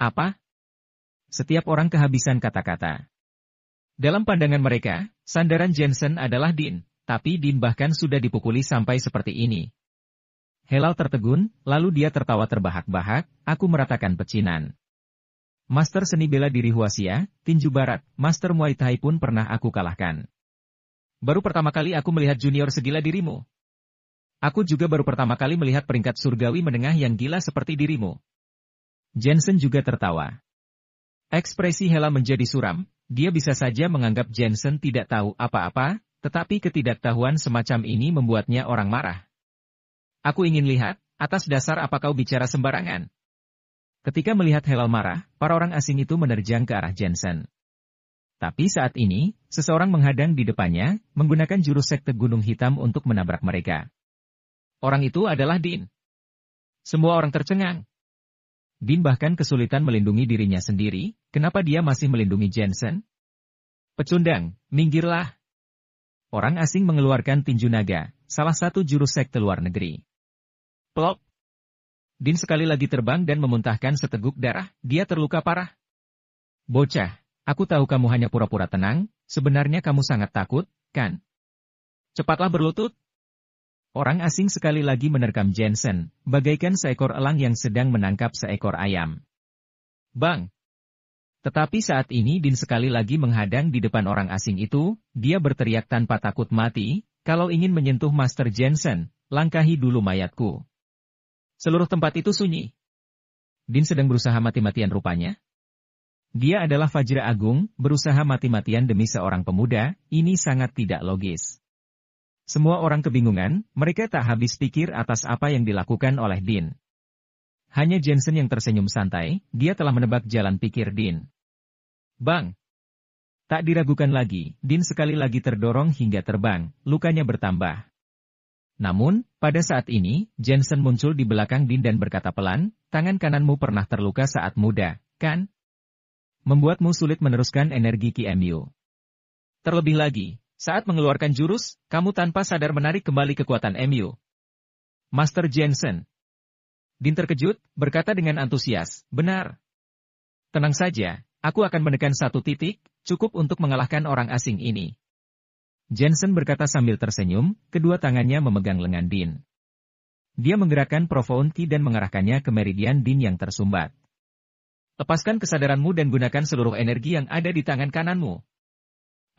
Apa? Setiap orang kehabisan kata-kata. Dalam pandangan mereka, sandaran Jensen adalah Dean, tapi Dean bahkan sudah dipukuli sampai seperti ini. Helal tertegun, lalu dia tertawa terbahak-bahak, aku meratakan pecinan. Master seni bela diri Huasia, tinju barat, Master Muay Thai pun pernah aku kalahkan. Baru pertama kali aku melihat junior segila dirimu. Aku juga baru pertama kali melihat peringkat surgawi menengah yang gila seperti dirimu. Jensen juga tertawa. Ekspresi Hela menjadi suram, dia bisa saja menganggap Jensen tidak tahu apa-apa, tetapi ketidaktahuan semacam ini membuatnya orang marah. Aku ingin lihat, atas dasar apa kau bicara sembarangan. Ketika melihat Helal marah, para orang asing itu menerjang ke arah Jensen. Tapi saat ini, seseorang menghadang di depannya, menggunakan jurus sekte Gunung Hitam untuk menabrak mereka. Orang itu adalah Din. Semua orang tercengang. Din bahkan kesulitan melindungi dirinya sendiri, kenapa dia masih melindungi Jensen? Pecundang, minggirlah! Orang asing mengeluarkan tinju naga, salah satu jurus sekte luar negeri. Plop! Din sekali lagi terbang dan memuntahkan seteguk darah, dia terluka parah. Bocah, aku tahu kamu hanya pura-pura tenang, sebenarnya kamu sangat takut, kan? Cepatlah berlutut, Orang asing sekali lagi menerkam Jensen, bagaikan seekor elang yang sedang menangkap seekor ayam. Bang! Tetapi saat ini Din sekali lagi menghadang di depan orang asing itu, dia berteriak tanpa takut mati, kalau ingin menyentuh Master Jensen, langkahi dulu mayatku. Seluruh tempat itu sunyi. Din sedang berusaha mati-matian rupanya. Dia adalah Fajra Agung, berusaha mati-matian demi seorang pemuda, ini sangat tidak logis. Semua orang kebingungan, mereka tak habis pikir atas apa yang dilakukan oleh Dean. Hanya Jensen yang tersenyum santai, dia telah menebak jalan pikir Dean. Bang! Tak diragukan lagi, Dean sekali lagi terdorong hingga terbang, lukanya bertambah. Namun, pada saat ini, Jensen muncul di belakang Dean dan berkata pelan, tangan kananmu pernah terluka saat muda, kan? Membuatmu sulit meneruskan energi KMU. Terlebih lagi, saat mengeluarkan jurus, kamu tanpa sadar menarik kembali kekuatan MU. Master Jensen. Din terkejut, berkata dengan antusias, benar. Tenang saja, aku akan menekan satu titik, cukup untuk mengalahkan orang asing ini. Jensen berkata sambil tersenyum, kedua tangannya memegang lengan Din. Dia menggerakkan profound key dan mengarahkannya ke meridian Din yang tersumbat. Lepaskan kesadaranmu dan gunakan seluruh energi yang ada di tangan kananmu.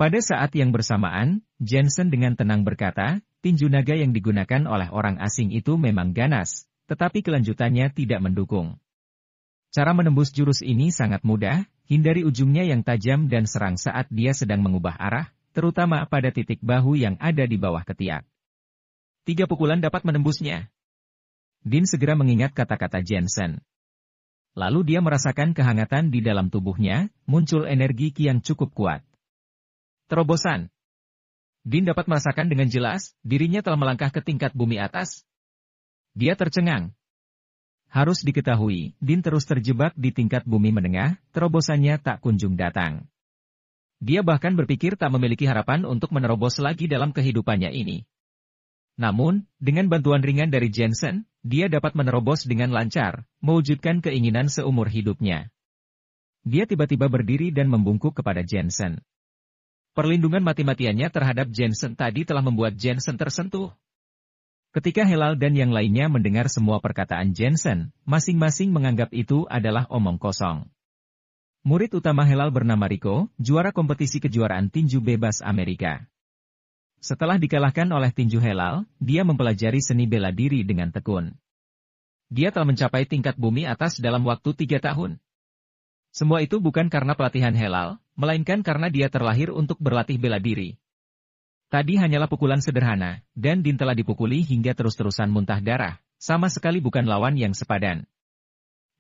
Pada saat yang bersamaan, Jensen dengan tenang berkata, tinju naga yang digunakan oleh orang asing itu memang ganas, tetapi kelanjutannya tidak mendukung. Cara menembus jurus ini sangat mudah, hindari ujungnya yang tajam dan serang saat dia sedang mengubah arah, terutama pada titik bahu yang ada di bawah ketiak. Tiga pukulan dapat menembusnya. Din segera mengingat kata-kata Jensen. Lalu dia merasakan kehangatan di dalam tubuhnya, muncul energi yang cukup kuat. Terobosan Din dapat merasakan dengan jelas, dirinya telah melangkah ke tingkat bumi atas. Dia tercengang. Harus diketahui, Din terus terjebak di tingkat bumi menengah, terobosannya tak kunjung datang. Dia bahkan berpikir tak memiliki harapan untuk menerobos lagi dalam kehidupannya ini. Namun, dengan bantuan ringan dari Jensen, dia dapat menerobos dengan lancar, mewujudkan keinginan seumur hidupnya. Dia tiba-tiba berdiri dan membungkuk kepada Jensen. Perlindungan mati-matiannya terhadap Jensen tadi telah membuat Jensen tersentuh. Ketika Helal dan yang lainnya mendengar semua perkataan Jensen, masing-masing menganggap itu adalah omong kosong. Murid utama Helal bernama Rico, juara kompetisi kejuaraan tinju bebas Amerika. Setelah dikalahkan oleh tinju Helal, dia mempelajari seni bela diri dengan tekun. Dia telah mencapai tingkat bumi atas dalam waktu tiga tahun. Semua itu bukan karena pelatihan Helal, melainkan karena dia terlahir untuk berlatih bela diri. Tadi hanyalah pukulan sederhana, dan Din telah dipukuli hingga terus-terusan muntah darah, sama sekali bukan lawan yang sepadan.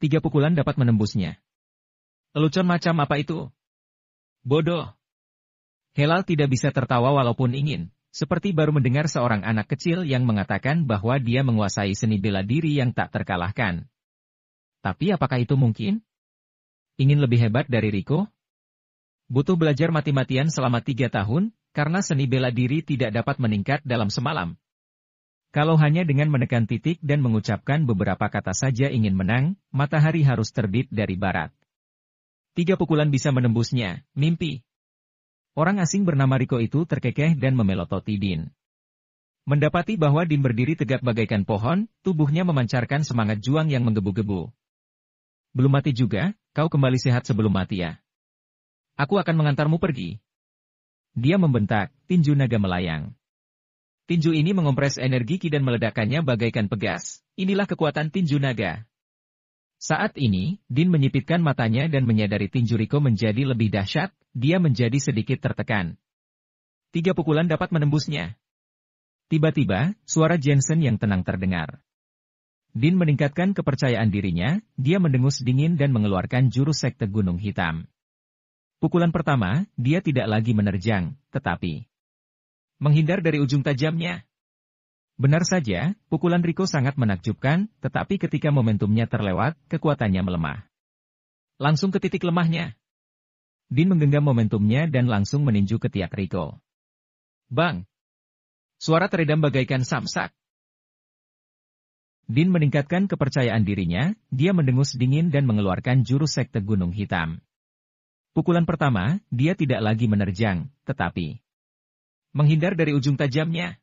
Tiga pukulan dapat menembusnya. Lelucon macam apa itu? Bodoh. Helal tidak bisa tertawa walaupun ingin, seperti baru mendengar seorang anak kecil yang mengatakan bahwa dia menguasai seni bela diri yang tak terkalahkan. Tapi apakah itu mungkin? Ingin lebih hebat dari Riko, Butuh belajar mati-matian selama tiga tahun, karena seni bela diri tidak dapat meningkat dalam semalam. Kalau hanya dengan menekan titik dan mengucapkan beberapa kata saja ingin menang, matahari harus terbit dari barat. Tiga pukulan bisa menembusnya, mimpi. Orang asing bernama Riko itu terkekeh dan memelototi Din. Mendapati bahwa Din berdiri tegak bagaikan pohon, tubuhnya memancarkan semangat juang yang menggebu-gebu. Belum mati juga, kau kembali sehat sebelum mati ya. Aku akan mengantarmu pergi. Dia membentak, tinju naga melayang. Tinju ini mengompres energi ki dan meledakkannya bagaikan pegas. Inilah kekuatan tinju naga. Saat ini, Din menyipitkan matanya dan menyadari tinju Riko menjadi lebih dahsyat, dia menjadi sedikit tertekan. Tiga pukulan dapat menembusnya. Tiba-tiba, suara Jensen yang tenang terdengar. Din meningkatkan kepercayaan dirinya, dia mendengus dingin dan mengeluarkan jurus sekte gunung hitam. Pukulan pertama, dia tidak lagi menerjang, tetapi menghindar dari ujung tajamnya. Benar saja, pukulan Riko sangat menakjubkan, tetapi ketika momentumnya terlewat, kekuatannya melemah. Langsung ke titik lemahnya. Din menggenggam momentumnya dan langsung meninju ke tiak Riko. Bang! Suara teredam bagaikan samsak. Din meningkatkan kepercayaan dirinya, dia mendengus dingin dan mengeluarkan jurus sekte gunung hitam. Pukulan pertama, dia tidak lagi menerjang, tetapi menghindar dari ujung tajamnya.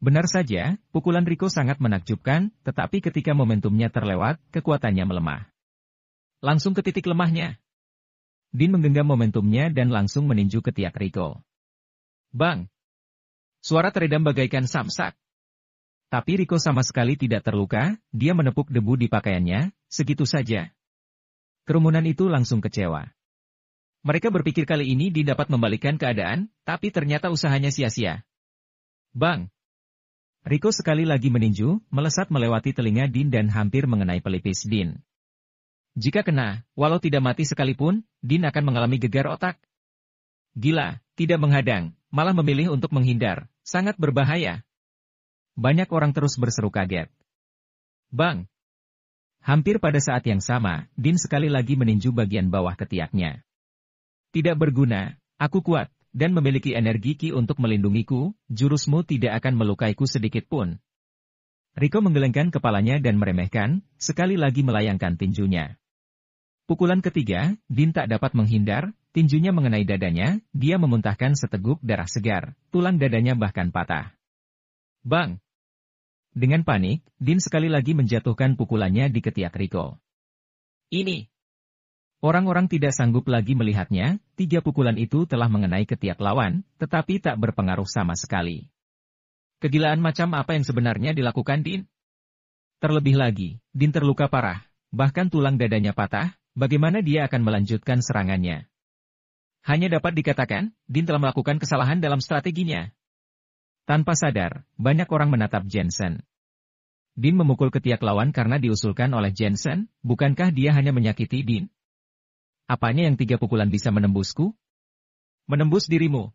Benar saja, pukulan Riko sangat menakjubkan, tetapi ketika momentumnya terlewat, kekuatannya melemah. Langsung ke titik lemahnya. Din menggenggam momentumnya dan langsung meninju ke tiak Riko. Bang! Suara teredam bagaikan samsak. Tapi Riko sama sekali tidak terluka, dia menepuk debu di pakaiannya, segitu saja. Kerumunan itu langsung kecewa. Mereka berpikir kali ini Din dapat membalikkan keadaan, tapi ternyata usahanya sia-sia. Bang! Riko sekali lagi meninju, melesat melewati telinga Din dan hampir mengenai pelipis Din. Jika kena, walau tidak mati sekalipun, Din akan mengalami gegar otak. Gila, tidak menghadang, malah memilih untuk menghindar, sangat berbahaya. Banyak orang terus berseru kaget. Bang! Hampir pada saat yang sama, Din sekali lagi meninju bagian bawah ketiaknya. Tidak berguna, aku kuat, dan memiliki energi Ki untuk melindungiku, jurusmu tidak akan melukaiku sedikit pun. Riko menggelengkan kepalanya dan meremehkan, sekali lagi melayangkan tinjunya. Pukulan ketiga, Din tak dapat menghindar, tinjunya mengenai dadanya, dia memuntahkan seteguk darah segar, tulang dadanya bahkan patah. Bang! Dengan panik, Din sekali lagi menjatuhkan pukulannya di ketiak Riko. Ini, Orang-orang tidak sanggup lagi melihatnya, tiga pukulan itu telah mengenai ketiak lawan, tetapi tak berpengaruh sama sekali. Kegilaan macam apa yang sebenarnya dilakukan Din? Terlebih lagi, Din terluka parah, bahkan tulang dadanya patah, bagaimana dia akan melanjutkan serangannya? Hanya dapat dikatakan, Din telah melakukan kesalahan dalam strateginya. Tanpa sadar, banyak orang menatap Jensen. Din memukul ketiak lawan karena diusulkan oleh Jensen, bukankah dia hanya menyakiti Din? Apanya yang tiga pukulan bisa menembusku? Menembus dirimu.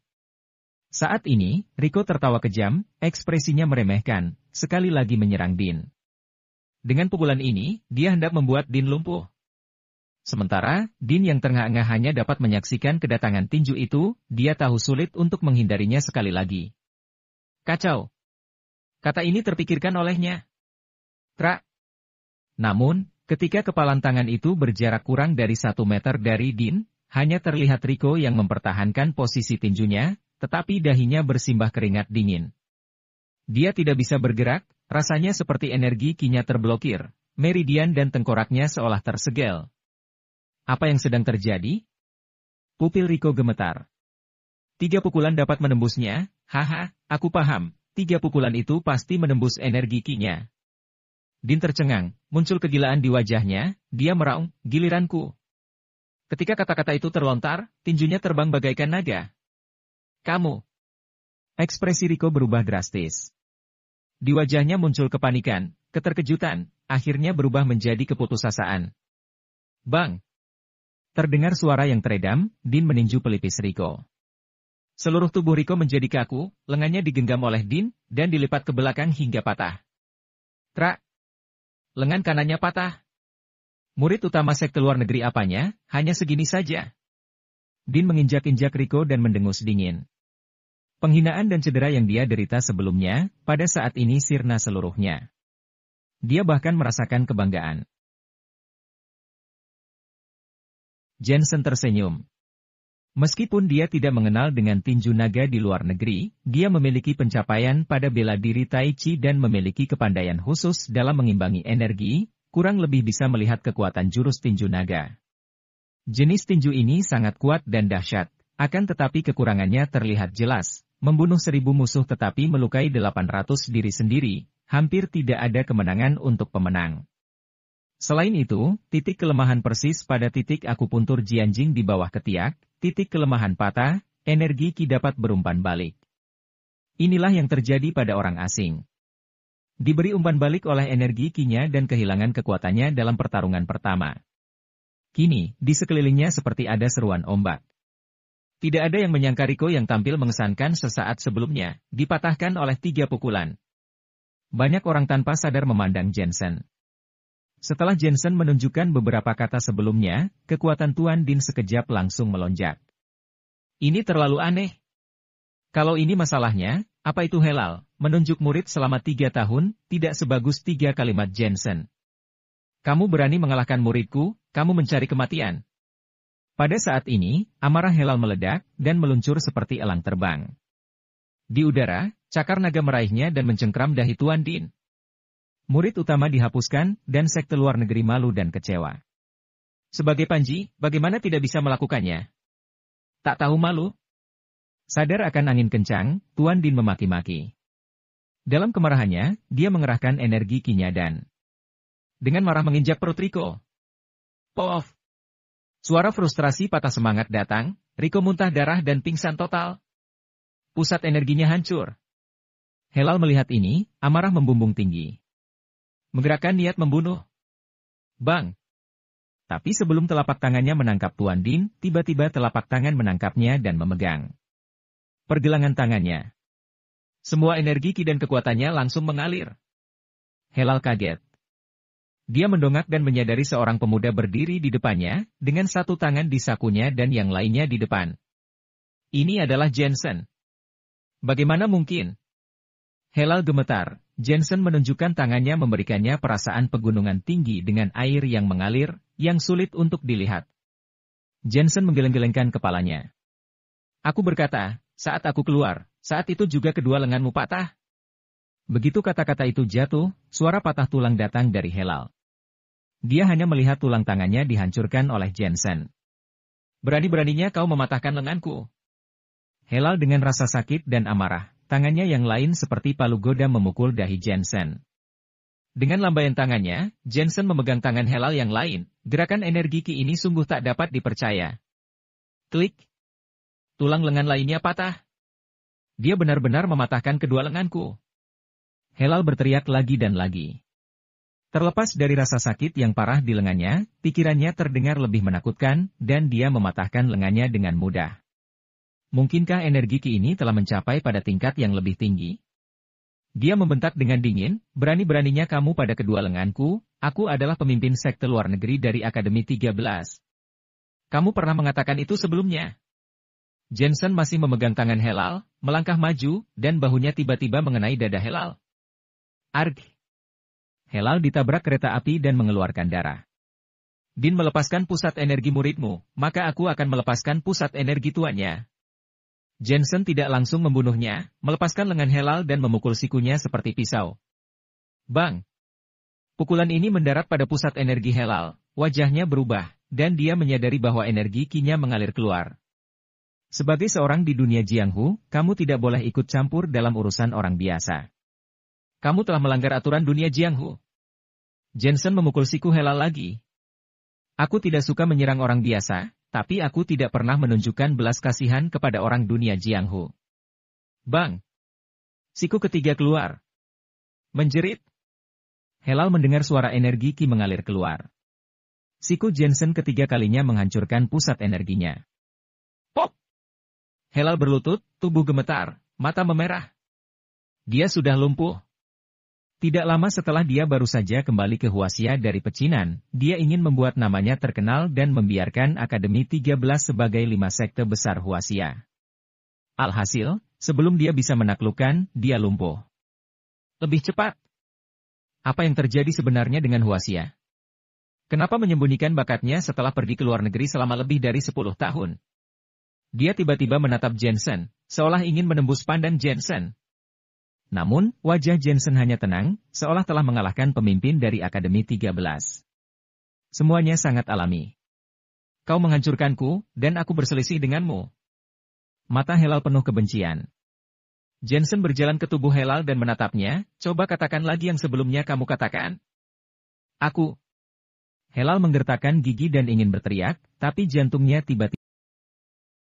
Saat ini, Riko tertawa kejam, ekspresinya meremehkan, sekali lagi menyerang Din. Dengan pukulan ini, dia hendak membuat Din lumpuh. Sementara, Din yang terengah-engah hanya dapat menyaksikan kedatangan tinju itu, dia tahu sulit untuk menghindarinya sekali lagi. Kacau. Kata ini terpikirkan olehnya. Trak. Namun, Ketika kepalan tangan itu berjarak kurang dari satu meter dari Din, hanya terlihat Riko yang mempertahankan posisi tinjunya, tetapi dahinya bersimbah keringat dingin. Dia tidak bisa bergerak, rasanya seperti energi kinya terblokir, meridian dan tengkoraknya seolah tersegel. Apa yang sedang terjadi? Pupil Riko gemetar. Tiga pukulan dapat menembusnya, haha, aku paham, tiga pukulan itu pasti menembus energi kinya. Din tercengang, muncul kegilaan di wajahnya, dia meraung, giliranku. Ketika kata-kata itu terlontar, tinjunya terbang bagaikan naga. Kamu. Ekspresi Riko berubah drastis. Di wajahnya muncul kepanikan, keterkejutan, akhirnya berubah menjadi keputusasaan. Bang. Terdengar suara yang teredam, Din meninju pelipis Riko. Seluruh tubuh Riko menjadi kaku, lengannya digenggam oleh Din, dan dilipat ke belakang hingga patah. Trak, lengan kanannya patah. Murid utama sekte luar negeri apanya, hanya segini saja. Din menginjak-injak Riko dan mendengus dingin. Penghinaan dan cedera yang dia derita sebelumnya, pada saat ini sirna seluruhnya. Dia bahkan merasakan kebanggaan. Jensen tersenyum. Meskipun dia tidak mengenal dengan tinju naga di luar negeri, dia memiliki pencapaian pada bela diri Tai Chi dan memiliki kepandaian khusus dalam mengimbangi energi, kurang lebih bisa melihat kekuatan jurus tinju naga. Jenis tinju ini sangat kuat dan dahsyat, akan tetapi kekurangannya terlihat jelas, membunuh seribu musuh tetapi melukai 800 diri sendiri, hampir tidak ada kemenangan untuk pemenang. Selain itu, titik kelemahan persis pada titik akupuntur Jianjing di bawah ketiak, titik kelemahan patah, energi Ki dapat berumpan balik. Inilah yang terjadi pada orang asing. Diberi umpan balik oleh energi ki dan kehilangan kekuatannya dalam pertarungan pertama. Kini, di sekelilingnya seperti ada seruan ombak. Tidak ada yang menyangka Riko yang tampil mengesankan sesaat sebelumnya, dipatahkan oleh tiga pukulan. Banyak orang tanpa sadar memandang Jensen. Setelah Jensen menunjukkan beberapa kata sebelumnya, kekuatan Tuan Din sekejap langsung melonjak. Ini terlalu aneh. Kalau ini masalahnya, apa itu helal, menunjuk murid selama tiga tahun, tidak sebagus tiga kalimat Jensen. Kamu berani mengalahkan muridku, kamu mencari kematian. Pada saat ini, amarah helal meledak, dan meluncur seperti elang terbang. Di udara, cakar naga meraihnya dan mencengkram dahi Tuan Din. Murid utama dihapuskan, dan sekte luar negeri malu dan kecewa. Sebagai Panji, bagaimana tidak bisa melakukannya? Tak tahu malu? Sadar akan angin kencang, Tuan Din memaki-maki. Dalam kemarahannya, dia mengerahkan energi kinya dan dengan marah menginjak perut Riko. Pof! Suara frustrasi patah semangat datang, Riko muntah darah dan pingsan total. Pusat energinya hancur. Helal melihat ini, amarah membumbung tinggi menggerakkan niat membunuh. Bang! Tapi sebelum telapak tangannya menangkap Tuan Din, tiba-tiba telapak tangan menangkapnya dan memegang pergelangan tangannya. Semua energi ki dan kekuatannya langsung mengalir. Helal kaget. Dia mendongak dan menyadari seorang pemuda berdiri di depannya, dengan satu tangan di sakunya dan yang lainnya di depan. Ini adalah Jensen. Bagaimana mungkin? Helal gemetar. Jensen menunjukkan tangannya memberikannya perasaan pegunungan tinggi dengan air yang mengalir, yang sulit untuk dilihat. Jensen menggeleng-gelengkan kepalanya. Aku berkata, saat aku keluar, saat itu juga kedua lenganmu patah. Begitu kata-kata itu jatuh, suara patah tulang datang dari Helal. Dia hanya melihat tulang tangannya dihancurkan oleh Jensen. Berani-beraninya kau mematahkan lenganku. Helal dengan rasa sakit dan amarah. Tangannya yang lain seperti palu goda memukul dahi Jensen. Dengan lambaian tangannya, Jensen memegang tangan Helal yang lain, gerakan energi Ki ini sungguh tak dapat dipercaya. Klik. Tulang lengan lainnya patah. Dia benar-benar mematahkan kedua lenganku. Helal berteriak lagi dan lagi. Terlepas dari rasa sakit yang parah di lengannya, pikirannya terdengar lebih menakutkan, dan dia mematahkan lengannya dengan mudah. Mungkinkah energi ki ini telah mencapai pada tingkat yang lebih tinggi? Dia membentak dengan dingin, berani-beraninya kamu pada kedua lenganku, aku adalah pemimpin sekte luar negeri dari Akademi 13. Kamu pernah mengatakan itu sebelumnya. Jensen masih memegang tangan Helal, melangkah maju, dan bahunya tiba-tiba mengenai dada Helal. Arg! Helal ditabrak kereta api dan mengeluarkan darah. Din melepaskan pusat energi muridmu, maka aku akan melepaskan pusat energi tuannya, Jensen tidak langsung membunuhnya, melepaskan lengan Helal dan memukul sikunya seperti pisau. Bang! Pukulan ini mendarat pada pusat energi Helal, wajahnya berubah, dan dia menyadari bahwa energi kinya mengalir keluar. Sebagai seorang di dunia Jianghu, kamu tidak boleh ikut campur dalam urusan orang biasa. Kamu telah melanggar aturan dunia Jianghu. Jensen memukul siku Helal lagi. Aku tidak suka menyerang orang biasa, tapi aku tidak pernah menunjukkan belas kasihan kepada orang dunia Jiang Hu. Bang! Siku ketiga keluar. Menjerit. Helal mendengar suara energi Ki mengalir keluar. Siku Jensen ketiga kalinya menghancurkan pusat energinya. Pop! Helal berlutut, tubuh gemetar, mata memerah. Dia sudah lumpuh. Tidak lama setelah dia baru saja kembali ke Huasia dari pecinan, dia ingin membuat namanya terkenal dan membiarkan Akademi 13 sebagai lima sekte besar Huasia. Alhasil, sebelum dia bisa menaklukkan, dia lumpuh. Lebih cepat. Apa yang terjadi sebenarnya dengan Huasia? Kenapa menyembunyikan bakatnya setelah pergi ke luar negeri selama lebih dari 10 tahun? Dia tiba-tiba menatap Jensen, seolah ingin menembus pandan Jensen, namun, wajah Jensen hanya tenang, seolah telah mengalahkan pemimpin dari Akademi 13. Semuanya sangat alami. Kau menghancurkanku, dan aku berselisih denganmu. Mata Helal penuh kebencian. Jensen berjalan ke tubuh Helal dan menatapnya, coba katakan lagi yang sebelumnya kamu katakan. Aku. Helal menggertakkan gigi dan ingin berteriak, tapi jantungnya tiba-tiba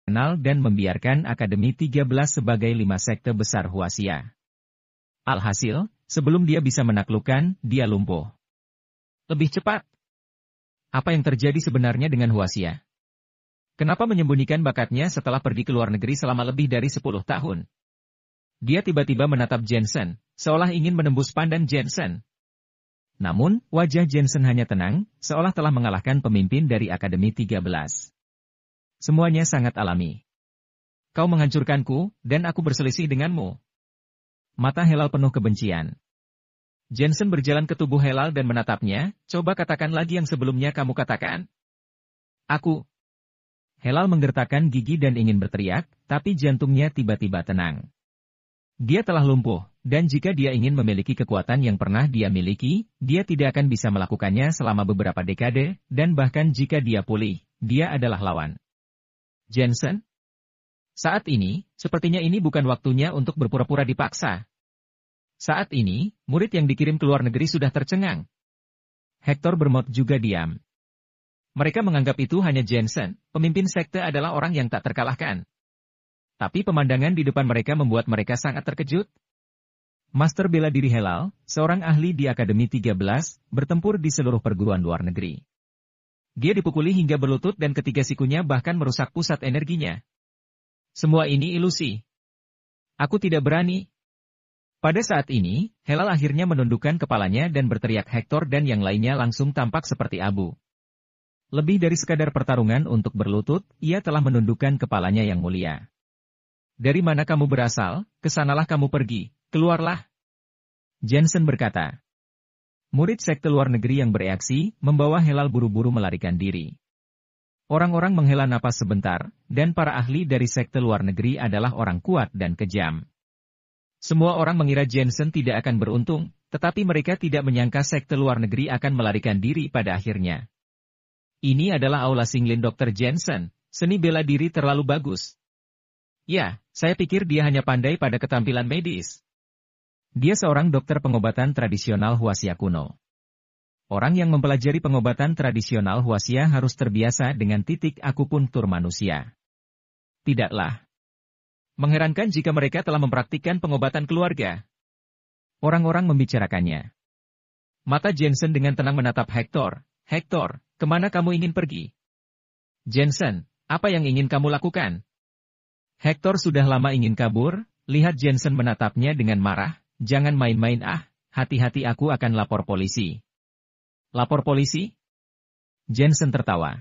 kenal dan membiarkan Akademi 13 sebagai lima sekte besar Huasia. Alhasil, sebelum dia bisa menaklukkan, dia lumpuh. Lebih cepat. Apa yang terjadi sebenarnya dengan Huasia? Kenapa menyembunyikan bakatnya setelah pergi ke luar negeri selama lebih dari 10 tahun? Dia tiba-tiba menatap Jensen, seolah ingin menembus pandan Jensen. Namun, wajah Jensen hanya tenang, seolah telah mengalahkan pemimpin dari Akademi 13. Semuanya sangat alami. Kau menghancurkanku, dan aku berselisih denganmu. Mata Helal penuh kebencian. Jensen berjalan ke tubuh Helal dan menatapnya, coba katakan lagi yang sebelumnya kamu katakan. Aku. Helal menggertakkan gigi dan ingin berteriak, tapi jantungnya tiba-tiba tenang. Dia telah lumpuh, dan jika dia ingin memiliki kekuatan yang pernah dia miliki, dia tidak akan bisa melakukannya selama beberapa dekade, dan bahkan jika dia pulih, dia adalah lawan. Jensen, saat ini, sepertinya ini bukan waktunya untuk berpura-pura dipaksa. Saat ini, murid yang dikirim ke luar negeri sudah tercengang. Hector Bermot juga diam. Mereka menganggap itu hanya Jensen, pemimpin sekte adalah orang yang tak terkalahkan. Tapi pemandangan di depan mereka membuat mereka sangat terkejut. Master bela diri Helal, seorang ahli di Akademi 13, bertempur di seluruh perguruan luar negeri. Dia dipukuli hingga berlutut dan ketiga sikunya bahkan merusak pusat energinya. Semua ini ilusi. Aku tidak berani. Pada saat ini, Helal akhirnya menundukkan kepalanya dan berteriak Hector dan yang lainnya langsung tampak seperti abu. Lebih dari sekadar pertarungan untuk berlutut, ia telah menundukkan kepalanya yang mulia. Dari mana kamu berasal, kesanalah kamu pergi, keluarlah. Jensen berkata. Murid sekte luar negeri yang bereaksi, membawa Helal buru-buru melarikan diri. Orang-orang menghela napas sebentar, dan para ahli dari sekte luar negeri adalah orang kuat dan kejam. Semua orang mengira Jensen tidak akan beruntung, tetapi mereka tidak menyangka sekte luar negeri akan melarikan diri pada akhirnya. Ini adalah aula singlin Dr. Jensen, seni bela diri terlalu bagus. Ya, saya pikir dia hanya pandai pada ketampilan medis. Dia seorang dokter pengobatan tradisional Huasia kuno. Orang yang mempelajari pengobatan tradisional Huasia harus terbiasa dengan titik akupuntur manusia. Tidaklah. Mengherankan jika mereka telah mempraktikkan pengobatan keluarga. Orang-orang membicarakannya. Mata Jensen dengan tenang menatap Hector. Hector, kemana kamu ingin pergi? Jensen, apa yang ingin kamu lakukan? Hector sudah lama ingin kabur, lihat Jensen menatapnya dengan marah, jangan main-main ah, hati-hati aku akan lapor polisi. Lapor polisi? Jensen tertawa.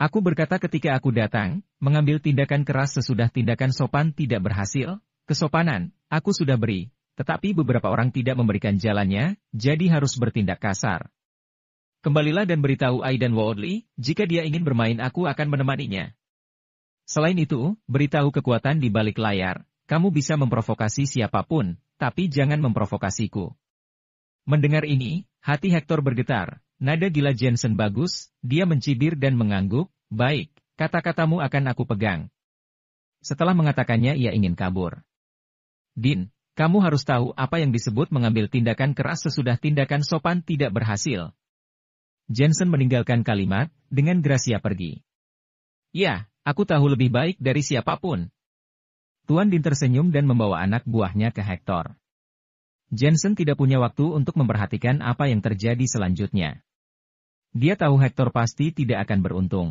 Aku berkata ketika aku datang, mengambil tindakan keras sesudah tindakan sopan tidak berhasil, kesopanan, aku sudah beri, tetapi beberapa orang tidak memberikan jalannya, jadi harus bertindak kasar. Kembalilah dan beritahu Aidan Wardley, jika dia ingin bermain aku akan menemaninya. Selain itu, beritahu kekuatan di balik layar, kamu bisa memprovokasi siapapun, tapi jangan memprovokasiku. Mendengar ini, Hati Hector bergetar, nada gila Jensen bagus, dia mencibir dan mengangguk, baik, kata-katamu akan aku pegang. Setelah mengatakannya ia ingin kabur. Din, kamu harus tahu apa yang disebut mengambil tindakan keras sesudah tindakan sopan tidak berhasil. Jensen meninggalkan kalimat, dengan gracia pergi. Ya, aku tahu lebih baik dari siapapun. Tuan Din tersenyum dan membawa anak buahnya ke Hector. Jensen tidak punya waktu untuk memperhatikan apa yang terjadi selanjutnya. Dia tahu Hector pasti tidak akan beruntung.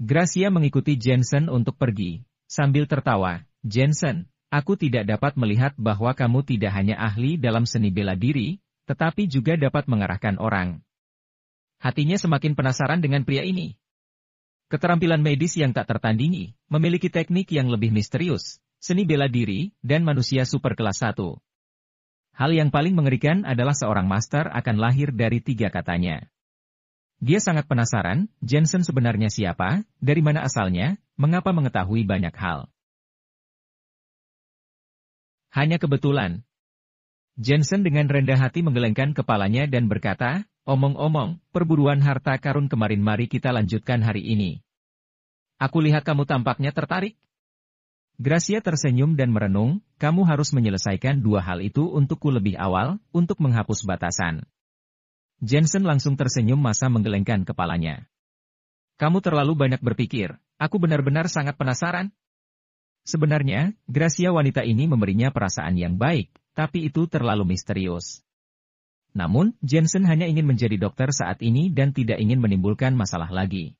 Gracia mengikuti Jensen untuk pergi. Sambil tertawa, Jensen, aku tidak dapat melihat bahwa kamu tidak hanya ahli dalam seni bela diri, tetapi juga dapat mengarahkan orang. Hatinya semakin penasaran dengan pria ini. Keterampilan medis yang tak tertandingi, memiliki teknik yang lebih misterius, seni bela diri, dan manusia super kelas 1. Hal yang paling mengerikan adalah seorang master akan lahir dari tiga katanya. Dia sangat penasaran, Jensen sebenarnya siapa, dari mana asalnya, mengapa mengetahui banyak hal. Hanya kebetulan. Jensen dengan rendah hati menggelengkan kepalanya dan berkata, Omong-omong, perburuan harta karun kemarin mari kita lanjutkan hari ini. Aku lihat kamu tampaknya tertarik. Gracia tersenyum dan merenung, kamu harus menyelesaikan dua hal itu untukku lebih awal, untuk menghapus batasan. Jensen langsung tersenyum masa menggelengkan kepalanya. Kamu terlalu banyak berpikir, aku benar-benar sangat penasaran. Sebenarnya, Gracia wanita ini memberinya perasaan yang baik, tapi itu terlalu misterius. Namun, Jensen hanya ingin menjadi dokter saat ini dan tidak ingin menimbulkan masalah lagi.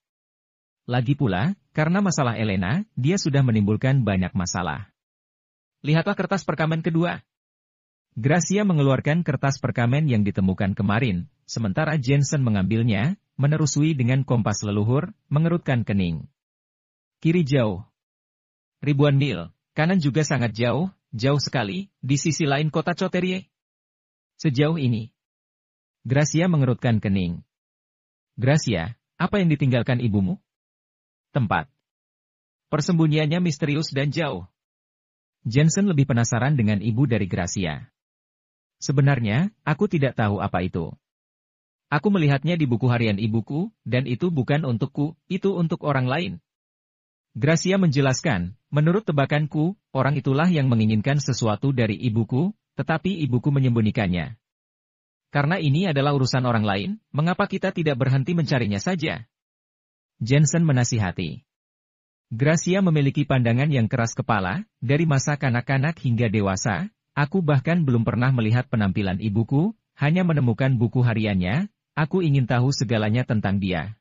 Lagi pula, karena masalah Elena, dia sudah menimbulkan banyak masalah. Lihatlah kertas perkamen kedua. Gracia mengeluarkan kertas perkamen yang ditemukan kemarin, sementara Jensen mengambilnya, menerusui dengan kompas leluhur, mengerutkan kening. Kiri jauh. Ribuan mil, kanan juga sangat jauh, jauh sekali, di sisi lain kota Coterie. Sejauh ini. Gracia mengerutkan kening. Gracia, apa yang ditinggalkan ibumu? tempat. Persembunyiannya misterius dan jauh. Jensen lebih penasaran dengan ibu dari Gracia. Sebenarnya, aku tidak tahu apa itu. Aku melihatnya di buku harian ibuku, dan itu bukan untukku, itu untuk orang lain. Gracia menjelaskan, menurut tebakanku, orang itulah yang menginginkan sesuatu dari ibuku, tetapi ibuku menyembunyikannya. Karena ini adalah urusan orang lain, mengapa kita tidak berhenti mencarinya saja? Jensen menasihati. Gracia memiliki pandangan yang keras kepala, dari masa kanak-kanak hingga dewasa, aku bahkan belum pernah melihat penampilan ibuku, hanya menemukan buku hariannya, aku ingin tahu segalanya tentang dia.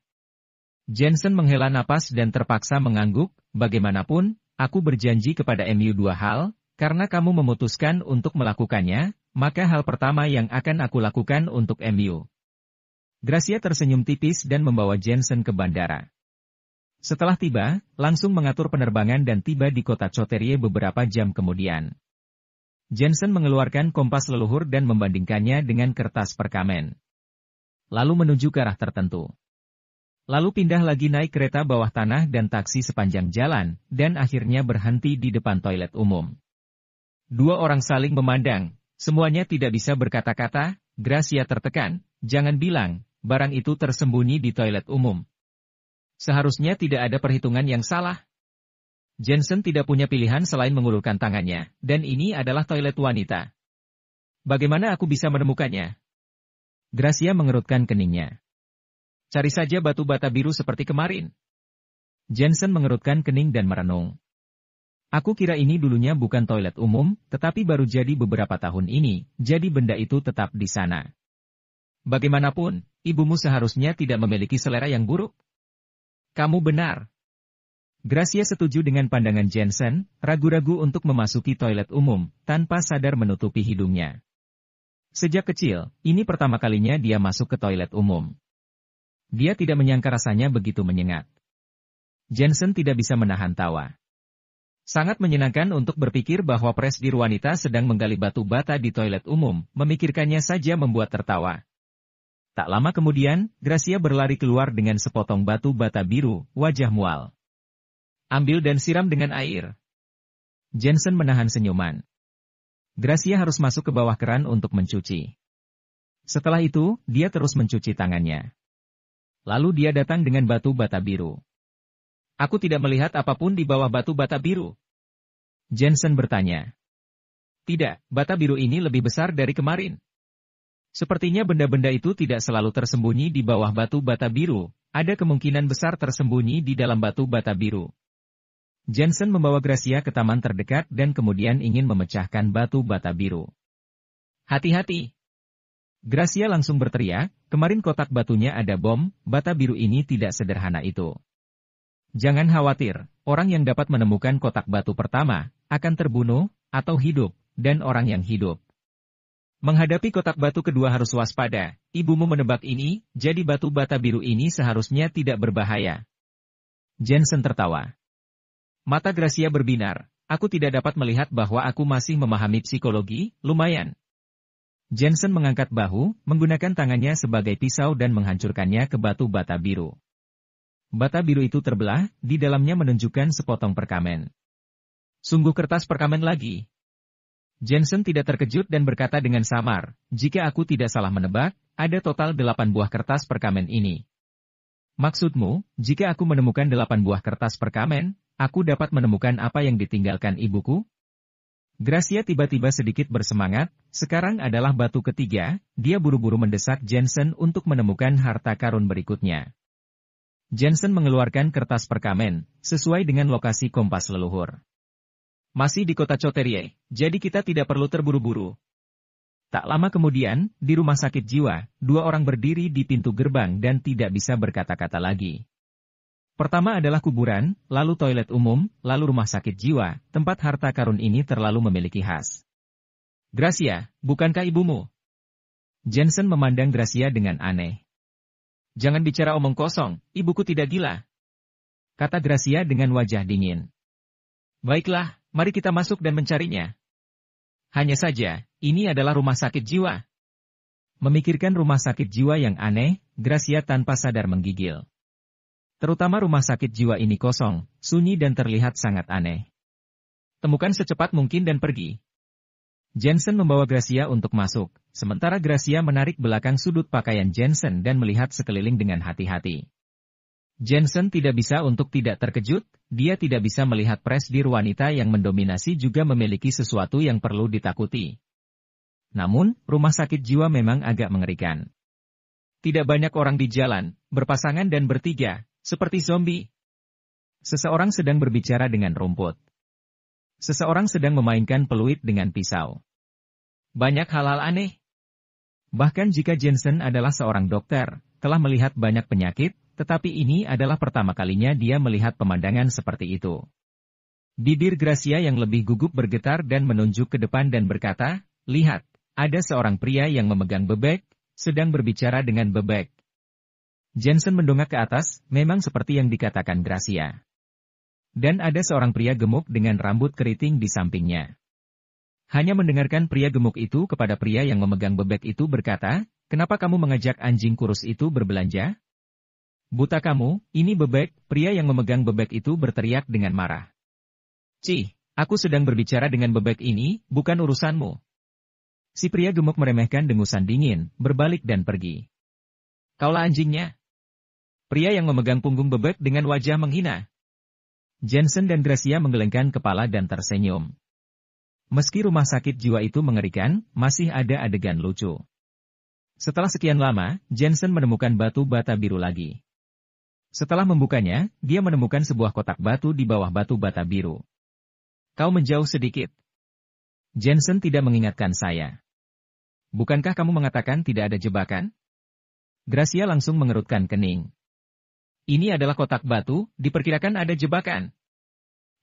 Jensen menghela napas dan terpaksa mengangguk, bagaimanapun, aku berjanji kepada MU dua hal, karena kamu memutuskan untuk melakukannya, maka hal pertama yang akan aku lakukan untuk MU Gracia tersenyum tipis dan membawa Jensen ke bandara. Setelah tiba, langsung mengatur penerbangan dan tiba di kota Coterie beberapa jam kemudian. Jensen mengeluarkan kompas leluhur dan membandingkannya dengan kertas perkamen. Lalu menuju ke arah tertentu. Lalu pindah lagi naik kereta bawah tanah dan taksi sepanjang jalan, dan akhirnya berhenti di depan toilet umum. Dua orang saling memandang, semuanya tidak bisa berkata-kata, Gracia tertekan, jangan bilang, barang itu tersembunyi di toilet umum. Seharusnya tidak ada perhitungan yang salah. Jensen tidak punya pilihan selain mengulurkan tangannya, dan ini adalah toilet wanita. Bagaimana aku bisa menemukannya? Gracia mengerutkan keningnya. Cari saja batu bata biru seperti kemarin. Jensen mengerutkan kening dan merenung. Aku kira ini dulunya bukan toilet umum, tetapi baru jadi beberapa tahun ini, jadi benda itu tetap di sana. Bagaimanapun, ibumu seharusnya tidak memiliki selera yang buruk. Kamu benar. Gracia setuju dengan pandangan Jensen, ragu-ragu untuk memasuki toilet umum, tanpa sadar menutupi hidungnya. Sejak kecil, ini pertama kalinya dia masuk ke toilet umum. Dia tidak menyangka rasanya begitu menyengat. Jensen tidak bisa menahan tawa. Sangat menyenangkan untuk berpikir bahwa Pres presdir wanita sedang menggali batu bata di toilet umum, memikirkannya saja membuat tertawa. Tak lama kemudian, Gracia berlari keluar dengan sepotong batu bata biru, wajah mual. Ambil dan siram dengan air. Jensen menahan senyuman. Gracia harus masuk ke bawah keran untuk mencuci. Setelah itu, dia terus mencuci tangannya. Lalu dia datang dengan batu bata biru. Aku tidak melihat apapun di bawah batu bata biru. Jensen bertanya. Tidak, bata biru ini lebih besar dari kemarin. Sepertinya benda-benda itu tidak selalu tersembunyi di bawah batu bata biru, ada kemungkinan besar tersembunyi di dalam batu bata biru. Jensen membawa Gracia ke taman terdekat dan kemudian ingin memecahkan batu bata biru. Hati-hati! Gracia langsung berteriak, kemarin kotak batunya ada bom, bata biru ini tidak sederhana itu. Jangan khawatir, orang yang dapat menemukan kotak batu pertama akan terbunuh atau hidup, dan orang yang hidup. Menghadapi kotak batu kedua harus waspada. Ibumu menebak ini, jadi batu bata biru ini seharusnya tidak berbahaya. Jensen tertawa. Mata Gracia berbinar. Aku tidak dapat melihat bahwa aku masih memahami psikologi, lumayan. Jensen mengangkat bahu, menggunakan tangannya sebagai pisau dan menghancurkannya ke batu bata biru. Bata biru itu terbelah, di dalamnya menunjukkan sepotong perkamen. Sungguh kertas perkamen lagi. Jensen tidak terkejut dan berkata dengan samar, jika aku tidak salah menebak, ada total delapan buah kertas perkamen ini. Maksudmu, jika aku menemukan delapan buah kertas perkamen, aku dapat menemukan apa yang ditinggalkan ibuku? Gracia tiba-tiba sedikit bersemangat, sekarang adalah batu ketiga, dia buru-buru mendesak Jensen untuk menemukan harta karun berikutnya. Jensen mengeluarkan kertas perkamen, sesuai dengan lokasi kompas leluhur. Masih di kota Coterie, jadi kita tidak perlu terburu-buru. Tak lama kemudian, di rumah sakit jiwa, dua orang berdiri di pintu gerbang dan tidak bisa berkata-kata lagi. Pertama adalah kuburan, lalu toilet umum, lalu rumah sakit jiwa, tempat harta karun ini terlalu memiliki khas. Gracia, bukankah ibumu? Jensen memandang Gracia dengan aneh. Jangan bicara omong kosong, ibuku tidak gila. Kata Gracia dengan wajah dingin. Baiklah, mari kita masuk dan mencarinya. Hanya saja, ini adalah rumah sakit jiwa. Memikirkan rumah sakit jiwa yang aneh, Gracia tanpa sadar menggigil. Terutama rumah sakit jiwa ini kosong, sunyi dan terlihat sangat aneh. Temukan secepat mungkin dan pergi. Jensen membawa Gracia untuk masuk, Sementara Gracia menarik belakang sudut pakaian Jensen dan melihat sekeliling dengan hati-hati. Jensen tidak bisa untuk tidak terkejut, dia tidak bisa melihat presdir wanita yang mendominasi juga memiliki sesuatu yang perlu ditakuti. Namun, rumah sakit jiwa memang agak mengerikan. Tidak banyak orang di jalan, berpasangan dan bertiga, seperti zombie. Seseorang sedang berbicara dengan rumput. Seseorang sedang memainkan peluit dengan pisau. Banyak halal aneh, Bahkan jika Jensen adalah seorang dokter, telah melihat banyak penyakit, tetapi ini adalah pertama kalinya dia melihat pemandangan seperti itu. Bibir Gracia yang lebih gugup bergetar dan menunjuk ke depan dan berkata, Lihat, ada seorang pria yang memegang bebek, sedang berbicara dengan bebek. Jensen mendongak ke atas, memang seperti yang dikatakan Gracia. Dan ada seorang pria gemuk dengan rambut keriting di sampingnya. Hanya mendengarkan pria gemuk itu kepada pria yang memegang bebek itu berkata, Kenapa kamu mengajak anjing kurus itu berbelanja? Buta kamu, ini bebek, pria yang memegang bebek itu berteriak dengan marah. Cih, aku sedang berbicara dengan bebek ini, bukan urusanmu. Si pria gemuk meremehkan dengusan dingin, berbalik dan pergi. Kaulah anjingnya. Pria yang memegang punggung bebek dengan wajah menghina. Jensen dan Gracia menggelengkan kepala dan tersenyum. Meski rumah sakit jiwa itu mengerikan, masih ada adegan lucu. Setelah sekian lama, Jensen menemukan batu bata biru lagi. Setelah membukanya, dia menemukan sebuah kotak batu di bawah batu bata biru. Kau menjauh sedikit. Jensen tidak mengingatkan saya. Bukankah kamu mengatakan tidak ada jebakan? Gracia langsung mengerutkan kening. Ini adalah kotak batu, diperkirakan ada jebakan.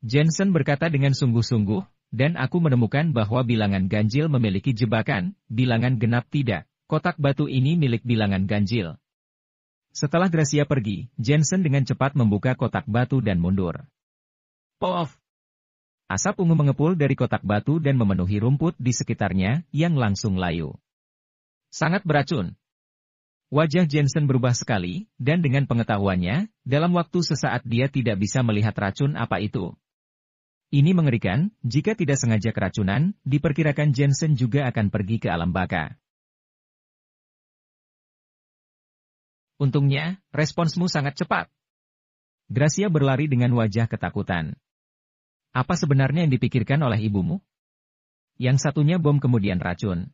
Jensen berkata dengan sungguh-sungguh, dan aku menemukan bahwa bilangan ganjil memiliki jebakan, bilangan genap tidak. Kotak batu ini milik bilangan ganjil. Setelah Gracia pergi, Jensen dengan cepat membuka kotak batu dan mundur. Poof! Asap ungu mengepul dari kotak batu dan memenuhi rumput di sekitarnya, yang langsung layu. Sangat beracun. Wajah Jensen berubah sekali, dan dengan pengetahuannya, dalam waktu sesaat dia tidak bisa melihat racun apa itu, ini mengerikan, jika tidak sengaja keracunan, diperkirakan Jensen juga akan pergi ke alam baka. Untungnya, responsmu sangat cepat. Gracia berlari dengan wajah ketakutan. Apa sebenarnya yang dipikirkan oleh ibumu? Yang satunya bom kemudian racun.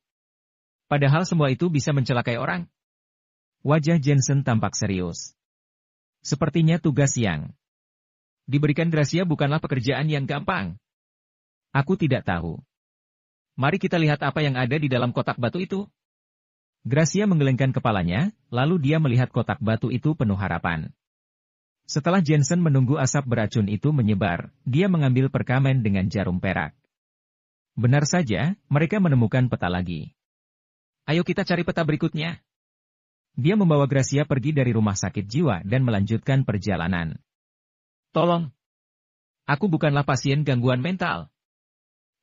Padahal semua itu bisa mencelakai orang. Wajah Jensen tampak serius. Sepertinya tugas yang Diberikan gracia bukanlah pekerjaan yang gampang. Aku tidak tahu. Mari kita lihat apa yang ada di dalam kotak batu itu. Gracia menggelengkan kepalanya, lalu dia melihat kotak batu itu penuh harapan. Setelah Jensen menunggu asap beracun itu menyebar, dia mengambil perkamen dengan jarum perak. Benar saja, mereka menemukan peta lagi. Ayo kita cari peta berikutnya. Dia membawa Gracia pergi dari rumah sakit jiwa dan melanjutkan perjalanan. Tolong. Aku bukanlah pasien gangguan mental.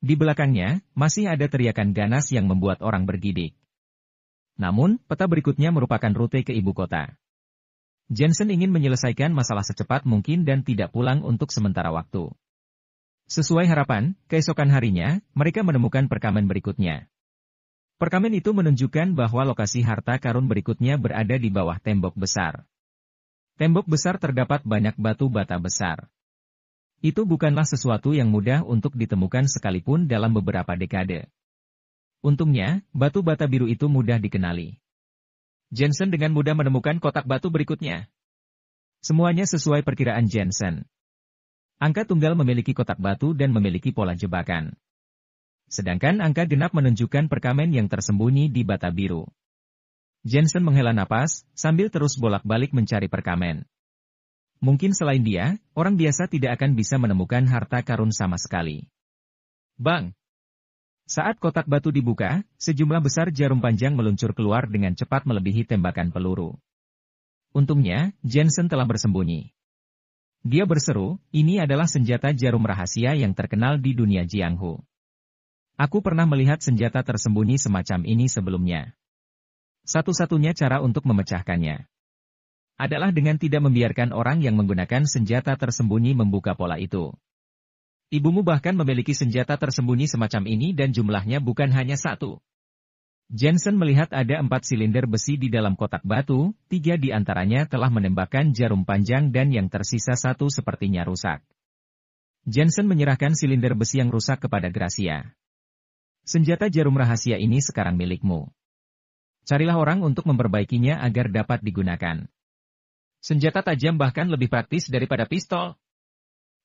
Di belakangnya, masih ada teriakan ganas yang membuat orang bergidik. Namun, peta berikutnya merupakan rute ke ibu kota. Jensen ingin menyelesaikan masalah secepat mungkin dan tidak pulang untuk sementara waktu. Sesuai harapan, keesokan harinya, mereka menemukan perkamen berikutnya. Perkamen itu menunjukkan bahwa lokasi harta karun berikutnya berada di bawah tembok besar. Tembok besar terdapat banyak batu bata besar. Itu bukanlah sesuatu yang mudah untuk ditemukan sekalipun dalam beberapa dekade. Untungnya, batu bata biru itu mudah dikenali. Jensen dengan mudah menemukan kotak batu berikutnya. Semuanya sesuai perkiraan Jensen. Angka tunggal memiliki kotak batu dan memiliki pola jebakan. Sedangkan angka genap menunjukkan perkamen yang tersembunyi di bata biru. Jensen menghela napas, sambil terus bolak-balik mencari perkamen. Mungkin selain dia, orang biasa tidak akan bisa menemukan harta karun sama sekali. Bang! Saat kotak batu dibuka, sejumlah besar jarum panjang meluncur keluar dengan cepat melebihi tembakan peluru. Untungnya, Jensen telah bersembunyi. Dia berseru, ini adalah senjata jarum rahasia yang terkenal di dunia Jianghu. Aku pernah melihat senjata tersembunyi semacam ini sebelumnya. Satu-satunya cara untuk memecahkannya adalah dengan tidak membiarkan orang yang menggunakan senjata tersembunyi membuka pola itu. Ibumu bahkan memiliki senjata tersembunyi semacam ini dan jumlahnya bukan hanya satu. Jensen melihat ada empat silinder besi di dalam kotak batu, tiga di antaranya telah menembakkan jarum panjang dan yang tersisa satu sepertinya rusak. Jensen menyerahkan silinder besi yang rusak kepada Gracia. Senjata jarum rahasia ini sekarang milikmu. Carilah orang untuk memperbaikinya agar dapat digunakan. Senjata tajam bahkan lebih praktis daripada pistol.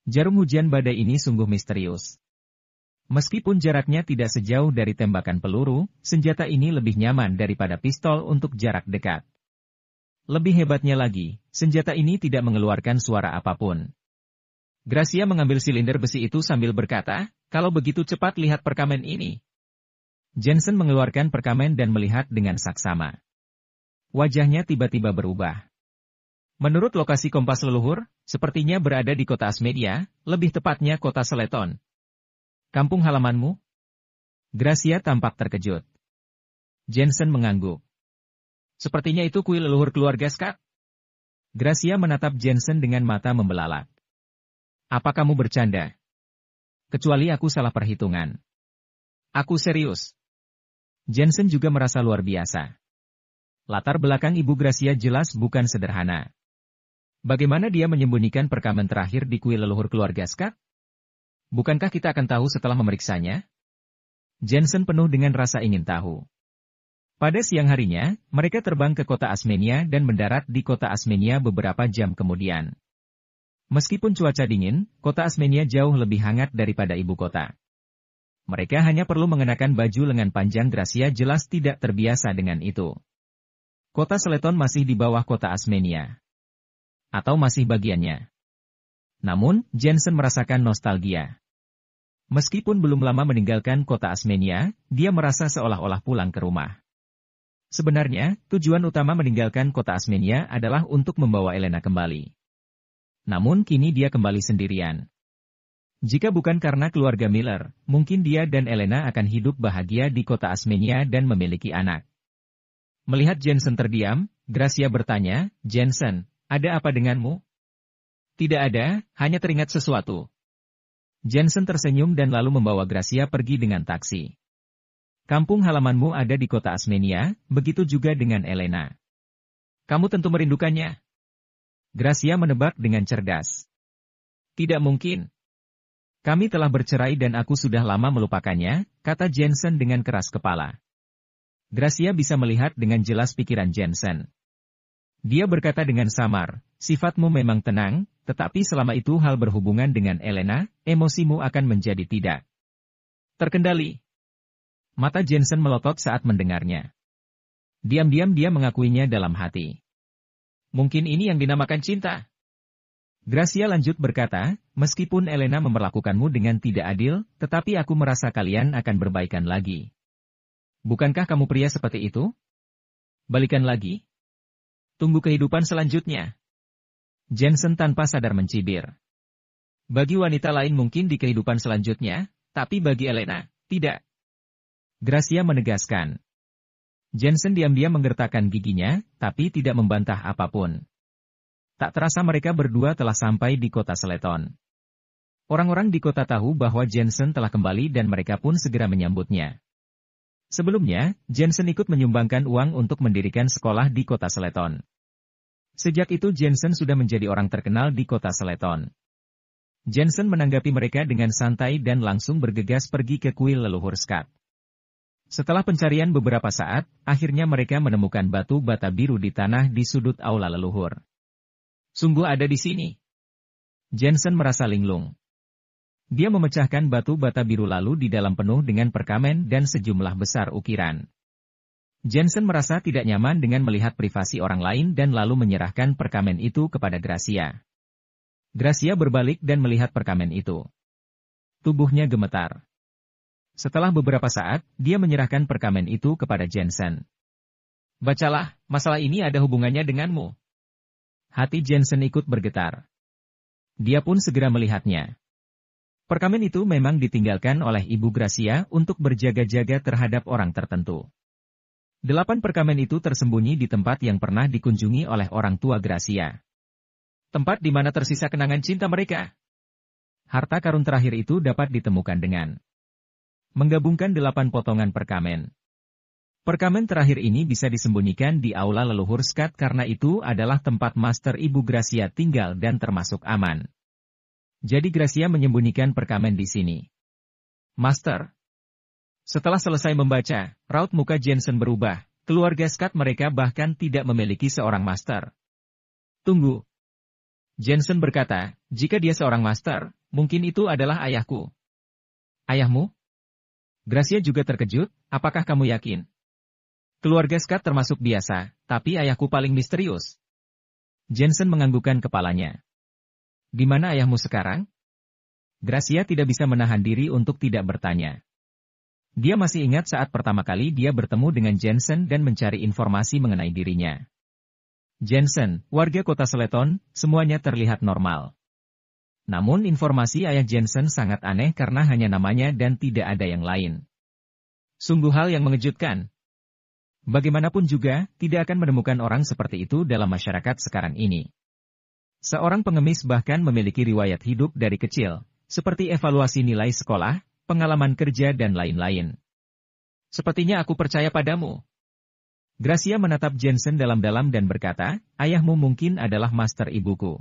Jarum hujan badai ini sungguh misterius. Meskipun jaraknya tidak sejauh dari tembakan peluru, senjata ini lebih nyaman daripada pistol untuk jarak dekat. Lebih hebatnya lagi, senjata ini tidak mengeluarkan suara apapun. Gracia mengambil silinder besi itu sambil berkata, kalau begitu cepat lihat perkamen ini. Jensen mengeluarkan perkamen dan melihat dengan saksama. Wajahnya tiba-tiba berubah. Menurut lokasi kompas leluhur, sepertinya berada di kota Asmedia, lebih tepatnya kota Seleton. Kampung halamanmu? Gracia tampak terkejut. Jensen mengangguk. Sepertinya itu kuil leluhur keluarga Skak? Gracia menatap Jensen dengan mata membelalak. Apa kamu bercanda? Kecuali aku salah perhitungan. Aku serius. Jensen juga merasa luar biasa. Latar belakang Ibu Gracia jelas bukan sederhana. Bagaimana dia menyembunyikan perkamen terakhir di kuil leluhur keluarga Skak? Bukankah kita akan tahu setelah memeriksanya? Jensen penuh dengan rasa ingin tahu. Pada siang harinya, mereka terbang ke kota Asmenia dan mendarat di kota Asmenia beberapa jam kemudian. Meskipun cuaca dingin, kota Asmenia jauh lebih hangat daripada ibu kota. Mereka hanya perlu mengenakan baju lengan panjang Gracia jelas tidak terbiasa dengan itu. Kota Seleton masih di bawah kota Asmenia. Atau masih bagiannya. Namun, Jensen merasakan nostalgia. Meskipun belum lama meninggalkan kota Asmenia, dia merasa seolah-olah pulang ke rumah. Sebenarnya, tujuan utama meninggalkan kota Asmenia adalah untuk membawa Elena kembali. Namun kini dia kembali sendirian. Jika bukan karena keluarga Miller, mungkin dia dan Elena akan hidup bahagia di kota Asmenia dan memiliki anak. Melihat Jensen terdiam, Gracia bertanya, Jensen, ada apa denganmu? Tidak ada, hanya teringat sesuatu. Jensen tersenyum dan lalu membawa Gracia pergi dengan taksi. Kampung halamanmu ada di kota Asmenia, begitu juga dengan Elena. Kamu tentu merindukannya. Gracia menebak dengan cerdas. Tidak mungkin, kami telah bercerai dan aku sudah lama melupakannya, kata Jensen dengan keras kepala. Gracia bisa melihat dengan jelas pikiran Jensen. Dia berkata dengan samar, sifatmu memang tenang, tetapi selama itu hal berhubungan dengan Elena, emosimu akan menjadi tidak. Terkendali. Mata Jensen melotot saat mendengarnya. Diam-diam dia mengakuinya dalam hati. Mungkin ini yang dinamakan cinta. Gracia lanjut berkata, Meskipun Elena memperlakukanmu dengan tidak adil, tetapi aku merasa kalian akan berbaikan lagi. Bukankah kamu pria seperti itu? Balikan lagi. Tunggu kehidupan selanjutnya. Jensen tanpa sadar mencibir. Bagi wanita lain mungkin di kehidupan selanjutnya, tapi bagi Elena, tidak. Gracia menegaskan. Jensen diam-diam menggertakkan giginya, tapi tidak membantah apapun. Tak terasa mereka berdua telah sampai di kota Seleton. Orang-orang di kota tahu bahwa Jensen telah kembali dan mereka pun segera menyambutnya. Sebelumnya, Jensen ikut menyumbangkan uang untuk mendirikan sekolah di kota Seleton. Sejak itu Jensen sudah menjadi orang terkenal di kota Seleton. Jensen menanggapi mereka dengan santai dan langsung bergegas pergi ke kuil leluhur Skat. Setelah pencarian beberapa saat, akhirnya mereka menemukan batu bata biru di tanah di sudut aula leluhur. Sungguh ada di sini. Jensen merasa linglung. Dia memecahkan batu bata biru lalu di dalam penuh dengan perkamen dan sejumlah besar ukiran. Jensen merasa tidak nyaman dengan melihat privasi orang lain dan lalu menyerahkan perkamen itu kepada Gracia. Gracia berbalik dan melihat perkamen itu. Tubuhnya gemetar. Setelah beberapa saat, dia menyerahkan perkamen itu kepada Jensen. Bacalah, masalah ini ada hubungannya denganmu. Hati Jensen ikut bergetar. Dia pun segera melihatnya. Perkamen itu memang ditinggalkan oleh Ibu Gracia untuk berjaga-jaga terhadap orang tertentu. Delapan perkamen itu tersembunyi di tempat yang pernah dikunjungi oleh orang tua Gracia. Tempat di mana tersisa kenangan cinta mereka. Harta karun terakhir itu dapat ditemukan dengan menggabungkan delapan potongan perkamen. Perkamen terakhir ini bisa disembunyikan di aula leluhur skat karena itu adalah tempat master Ibu Gracia tinggal dan termasuk aman. Jadi Gracia menyembunyikan perkamen di sini. Master. Setelah selesai membaca, raut muka Jensen berubah. Keluarga skat mereka bahkan tidak memiliki seorang master. Tunggu. Jensen berkata, jika dia seorang master, mungkin itu adalah ayahku. Ayahmu? Gracia juga terkejut, apakah kamu yakin? Keluarga Scott termasuk biasa, tapi ayahku paling misterius. Jensen menganggukkan kepalanya. Di mana ayahmu sekarang? Gracia tidak bisa menahan diri untuk tidak bertanya. Dia masih ingat saat pertama kali dia bertemu dengan Jensen dan mencari informasi mengenai dirinya. Jensen, warga kota Seleton, semuanya terlihat normal. Namun informasi ayah Jensen sangat aneh karena hanya namanya dan tidak ada yang lain. Sungguh hal yang mengejutkan, Bagaimanapun juga, tidak akan menemukan orang seperti itu dalam masyarakat sekarang ini. Seorang pengemis bahkan memiliki riwayat hidup dari kecil, seperti evaluasi nilai sekolah, pengalaman kerja dan lain-lain. Sepertinya aku percaya padamu. Gracia menatap Jensen dalam-dalam dan berkata, ayahmu mungkin adalah master ibuku.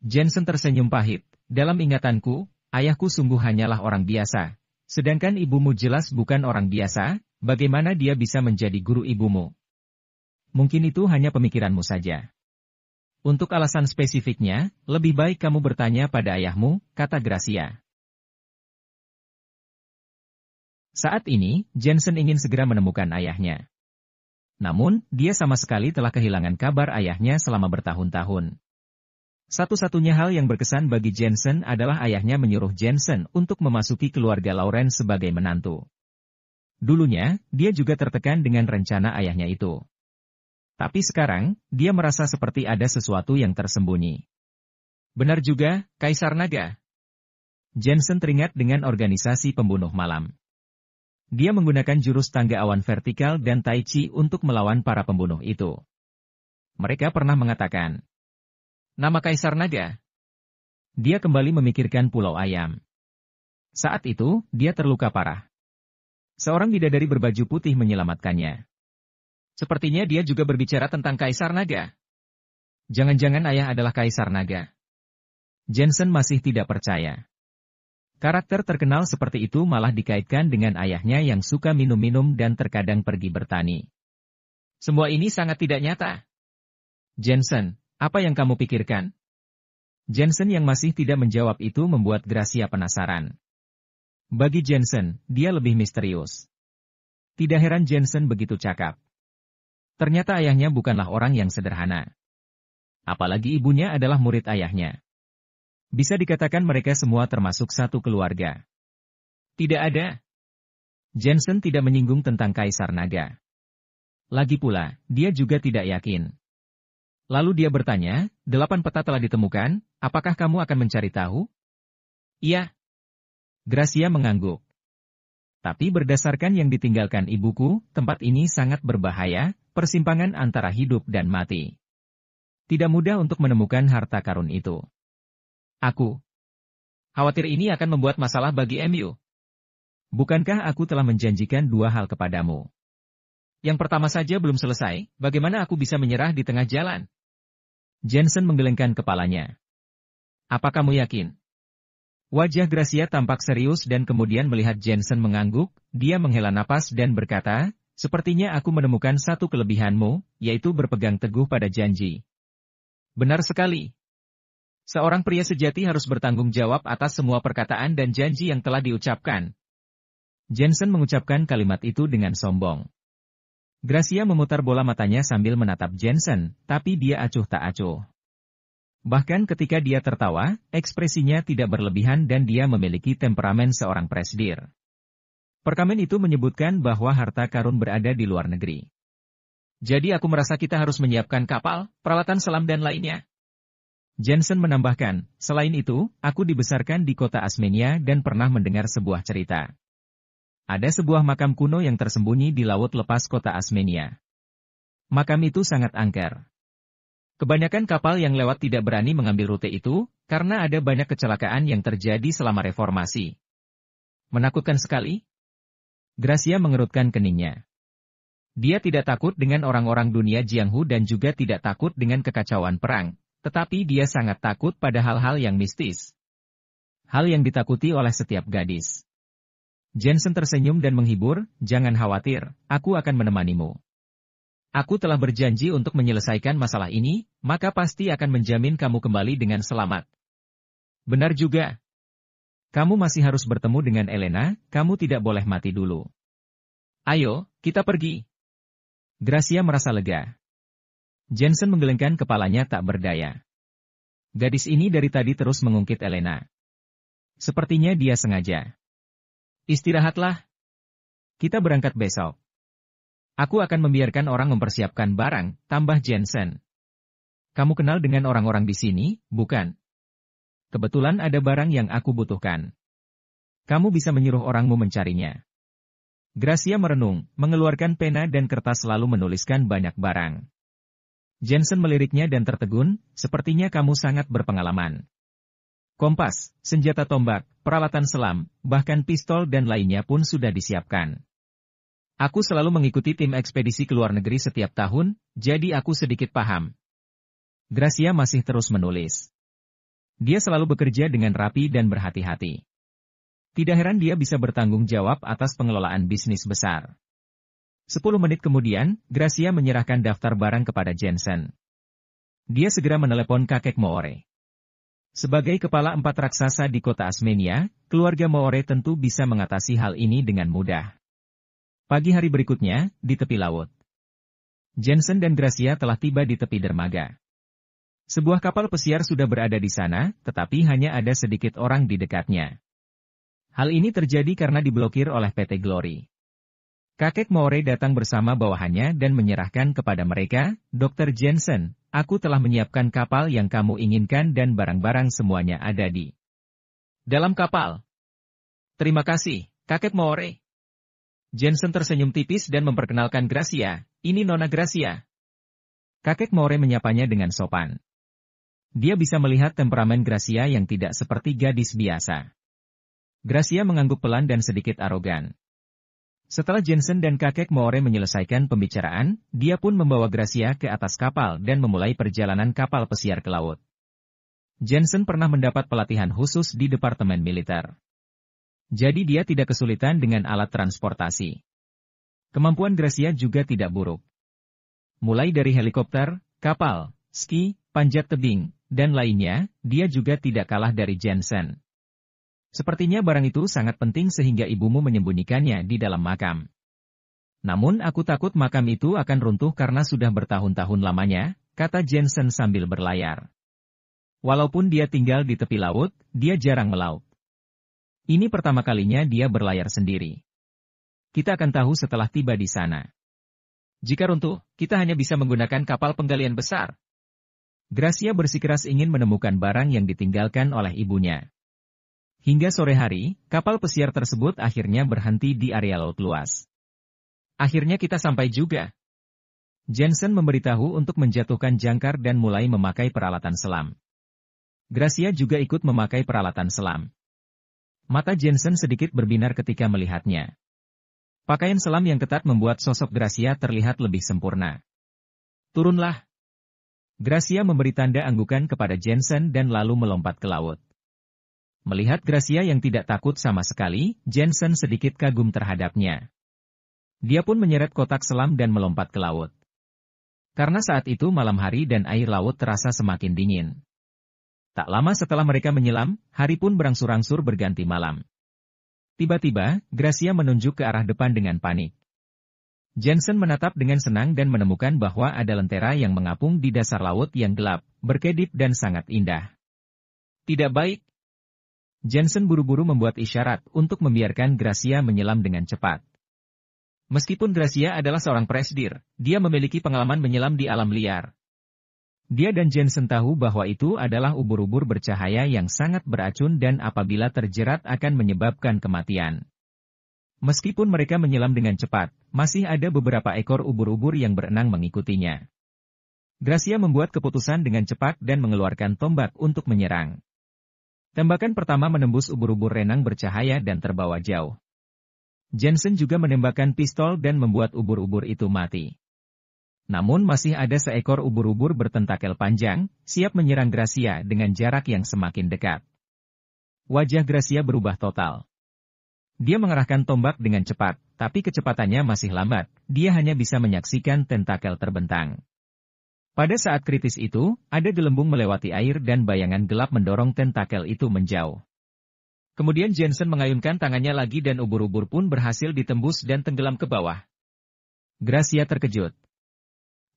Jensen tersenyum pahit, dalam ingatanku, ayahku sungguh hanyalah orang biasa, sedangkan ibumu jelas bukan orang biasa, Bagaimana dia bisa menjadi guru ibumu? Mungkin itu hanya pemikiranmu saja. Untuk alasan spesifiknya, lebih baik kamu bertanya pada ayahmu, kata Gracia. Saat ini, Jensen ingin segera menemukan ayahnya. Namun, dia sama sekali telah kehilangan kabar ayahnya selama bertahun-tahun. Satu-satunya hal yang berkesan bagi Jensen adalah ayahnya menyuruh Jensen untuk memasuki keluarga Lawrence sebagai menantu. Dulunya, dia juga tertekan dengan rencana ayahnya itu. Tapi sekarang, dia merasa seperti ada sesuatu yang tersembunyi. Benar juga, Kaisar Naga. Jensen teringat dengan organisasi pembunuh malam. Dia menggunakan jurus tangga awan vertikal dan tai chi untuk melawan para pembunuh itu. Mereka pernah mengatakan, Nama Kaisar Naga. Dia kembali memikirkan Pulau Ayam. Saat itu, dia terluka parah. Seorang bidadari berbaju putih menyelamatkannya. Sepertinya dia juga berbicara tentang Kaisar Naga. Jangan-jangan ayah adalah Kaisar Naga. Jensen masih tidak percaya. Karakter terkenal seperti itu malah dikaitkan dengan ayahnya yang suka minum-minum dan terkadang pergi bertani. Semua ini sangat tidak nyata. Jensen, apa yang kamu pikirkan? Jensen yang masih tidak menjawab itu membuat Gracia penasaran. Bagi Jensen, dia lebih misterius. Tidak heran Jensen begitu cakap. Ternyata ayahnya bukanlah orang yang sederhana. Apalagi ibunya adalah murid ayahnya. Bisa dikatakan mereka semua termasuk satu keluarga. Tidak ada. Jensen tidak menyinggung tentang Kaisar Naga. Lagi pula, dia juga tidak yakin. Lalu dia bertanya, delapan peta telah ditemukan, apakah kamu akan mencari tahu? Iya, Gracia mengangguk. Tapi berdasarkan yang ditinggalkan ibuku, tempat ini sangat berbahaya, persimpangan antara hidup dan mati. Tidak mudah untuk menemukan harta karun itu. Aku khawatir ini akan membuat masalah bagi MU. Bukankah aku telah menjanjikan dua hal kepadamu? Yang pertama saja belum selesai, bagaimana aku bisa menyerah di tengah jalan? Jensen menggelengkan kepalanya. Apa kamu yakin? Wajah Gracia tampak serius dan kemudian melihat Jensen mengangguk, dia menghela napas dan berkata, Sepertinya aku menemukan satu kelebihanmu, yaitu berpegang teguh pada janji. Benar sekali. Seorang pria sejati harus bertanggung jawab atas semua perkataan dan janji yang telah diucapkan. Jensen mengucapkan kalimat itu dengan sombong. Gracia memutar bola matanya sambil menatap Jensen, tapi dia acuh tak acuh. Bahkan ketika dia tertawa, ekspresinya tidak berlebihan dan dia memiliki temperamen seorang presidir. Perkamen itu menyebutkan bahwa harta karun berada di luar negeri. Jadi aku merasa kita harus menyiapkan kapal, peralatan selam dan lainnya. Jensen menambahkan, selain itu, aku dibesarkan di kota Asmenia dan pernah mendengar sebuah cerita. Ada sebuah makam kuno yang tersembunyi di laut lepas kota Asmenia. Makam itu sangat angker. Kebanyakan kapal yang lewat tidak berani mengambil rute itu, karena ada banyak kecelakaan yang terjadi selama reformasi. Menakutkan sekali? Gracia mengerutkan keningnya. Dia tidak takut dengan orang-orang dunia Jianghu dan juga tidak takut dengan kekacauan perang, tetapi dia sangat takut pada hal-hal yang mistis. Hal yang ditakuti oleh setiap gadis. Jensen tersenyum dan menghibur, jangan khawatir, aku akan menemanimu. Aku telah berjanji untuk menyelesaikan masalah ini, maka pasti akan menjamin kamu kembali dengan selamat. Benar juga. Kamu masih harus bertemu dengan Elena, kamu tidak boleh mati dulu. Ayo, kita pergi. Gracia merasa lega. Jensen menggelengkan kepalanya tak berdaya. Gadis ini dari tadi terus mengungkit Elena. Sepertinya dia sengaja. Istirahatlah. Kita berangkat besok. Aku akan membiarkan orang mempersiapkan barang, tambah Jensen. Kamu kenal dengan orang-orang di sini, bukan? Kebetulan ada barang yang aku butuhkan. Kamu bisa menyuruh orangmu mencarinya. Gracia merenung, mengeluarkan pena dan kertas lalu menuliskan banyak barang. Jensen meliriknya dan tertegun, sepertinya kamu sangat berpengalaman. Kompas, senjata tombak, peralatan selam, bahkan pistol dan lainnya pun sudah disiapkan. Aku selalu mengikuti tim ekspedisi ke luar negeri setiap tahun, jadi aku sedikit paham. Gracia masih terus menulis. Dia selalu bekerja dengan rapi dan berhati-hati. Tidak heran dia bisa bertanggung jawab atas pengelolaan bisnis besar. Sepuluh menit kemudian, Gracia menyerahkan daftar barang kepada Jensen. Dia segera menelepon kakek Moore. Sebagai kepala empat raksasa di kota Asmenia, keluarga Moore tentu bisa mengatasi hal ini dengan mudah. Pagi hari berikutnya, di tepi laut. Jensen dan Gracia telah tiba di tepi dermaga. Sebuah kapal pesiar sudah berada di sana, tetapi hanya ada sedikit orang di dekatnya. Hal ini terjadi karena diblokir oleh PT Glory. Kakek Maure datang bersama bawahannya dan menyerahkan kepada mereka, Dr. Jensen, aku telah menyiapkan kapal yang kamu inginkan dan barang-barang semuanya ada di dalam kapal. Terima kasih, Kakek Maure. Jensen tersenyum tipis dan memperkenalkan Gracia, ini Nona Gracia. Kakek More menyapanya dengan sopan. Dia bisa melihat temperamen Gracia yang tidak seperti gadis biasa. Gracia mengangguk pelan dan sedikit arogan. Setelah Jensen dan kakek More menyelesaikan pembicaraan, dia pun membawa Gracia ke atas kapal dan memulai perjalanan kapal pesiar ke laut. Jensen pernah mendapat pelatihan khusus di Departemen Militer. Jadi dia tidak kesulitan dengan alat transportasi. Kemampuan Gracia juga tidak buruk. Mulai dari helikopter, kapal, ski, panjat tebing, dan lainnya, dia juga tidak kalah dari Jensen. Sepertinya barang itu sangat penting sehingga ibumu menyembunyikannya di dalam makam. Namun aku takut makam itu akan runtuh karena sudah bertahun-tahun lamanya, kata Jensen sambil berlayar. Walaupun dia tinggal di tepi laut, dia jarang melaut. Ini pertama kalinya dia berlayar sendiri. Kita akan tahu setelah tiba di sana. Jika runtuh, kita hanya bisa menggunakan kapal penggalian besar. Gracia bersikeras ingin menemukan barang yang ditinggalkan oleh ibunya. Hingga sore hari, kapal pesiar tersebut akhirnya berhenti di area laut luas. Akhirnya kita sampai juga. Jensen memberitahu untuk menjatuhkan jangkar dan mulai memakai peralatan selam. Gracia juga ikut memakai peralatan selam. Mata Jensen sedikit berbinar ketika melihatnya. Pakaian selam yang ketat membuat sosok Gracia terlihat lebih sempurna. Turunlah. Gracia memberi tanda anggukan kepada Jensen dan lalu melompat ke laut. Melihat Gracia yang tidak takut sama sekali, Jensen sedikit kagum terhadapnya. Dia pun menyeret kotak selam dan melompat ke laut. Karena saat itu malam hari dan air laut terasa semakin dingin. Tak lama setelah mereka menyelam, hari pun berangsur-angsur berganti malam. Tiba-tiba, Gracia menunjuk ke arah depan dengan panik. Jensen menatap dengan senang dan menemukan bahwa ada lentera yang mengapung di dasar laut yang gelap, berkedip dan sangat indah. Tidak baik. Jensen buru-buru membuat isyarat untuk membiarkan Gracia menyelam dengan cepat. Meskipun Gracia adalah seorang presdir, dia memiliki pengalaman menyelam di alam liar, dia dan Jensen tahu bahwa itu adalah ubur-ubur bercahaya yang sangat beracun dan apabila terjerat akan menyebabkan kematian. Meskipun mereka menyelam dengan cepat, masih ada beberapa ekor ubur-ubur yang berenang mengikutinya. Gracia membuat keputusan dengan cepat dan mengeluarkan tombak untuk menyerang. Tembakan pertama menembus ubur-ubur renang bercahaya dan terbawa jauh. Jensen juga menembakkan pistol dan membuat ubur-ubur itu mati. Namun masih ada seekor ubur-ubur bertentakel panjang, siap menyerang Gracia dengan jarak yang semakin dekat. Wajah Gracia berubah total. Dia mengerahkan tombak dengan cepat, tapi kecepatannya masih lambat, dia hanya bisa menyaksikan tentakel terbentang. Pada saat kritis itu, ada gelembung melewati air dan bayangan gelap mendorong tentakel itu menjauh. Kemudian Jensen mengayunkan tangannya lagi dan ubur-ubur pun berhasil ditembus dan tenggelam ke bawah. Gracia terkejut,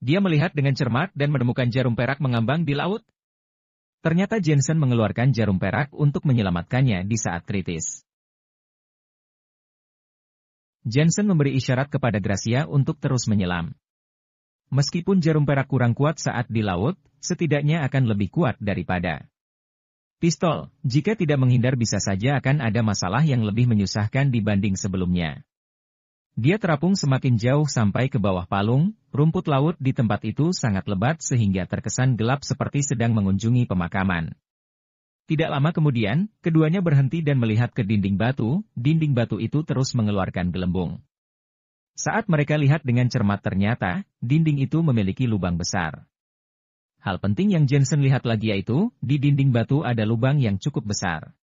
dia melihat dengan cermat dan menemukan jarum perak mengambang di laut. Ternyata Jensen mengeluarkan jarum perak untuk menyelamatkannya di saat kritis. Jensen memberi isyarat kepada Gracia untuk terus menyelam. Meskipun jarum perak kurang kuat saat di laut, setidaknya akan lebih kuat daripada pistol. Jika tidak menghindar bisa saja akan ada masalah yang lebih menyusahkan dibanding sebelumnya. Dia terapung semakin jauh sampai ke bawah palung, rumput laut di tempat itu sangat lebat sehingga terkesan gelap seperti sedang mengunjungi pemakaman. Tidak lama kemudian, keduanya berhenti dan melihat ke dinding batu, dinding batu itu terus mengeluarkan gelembung. Saat mereka lihat dengan cermat ternyata, dinding itu memiliki lubang besar. Hal penting yang Jensen lihat lagi yaitu, di dinding batu ada lubang yang cukup besar.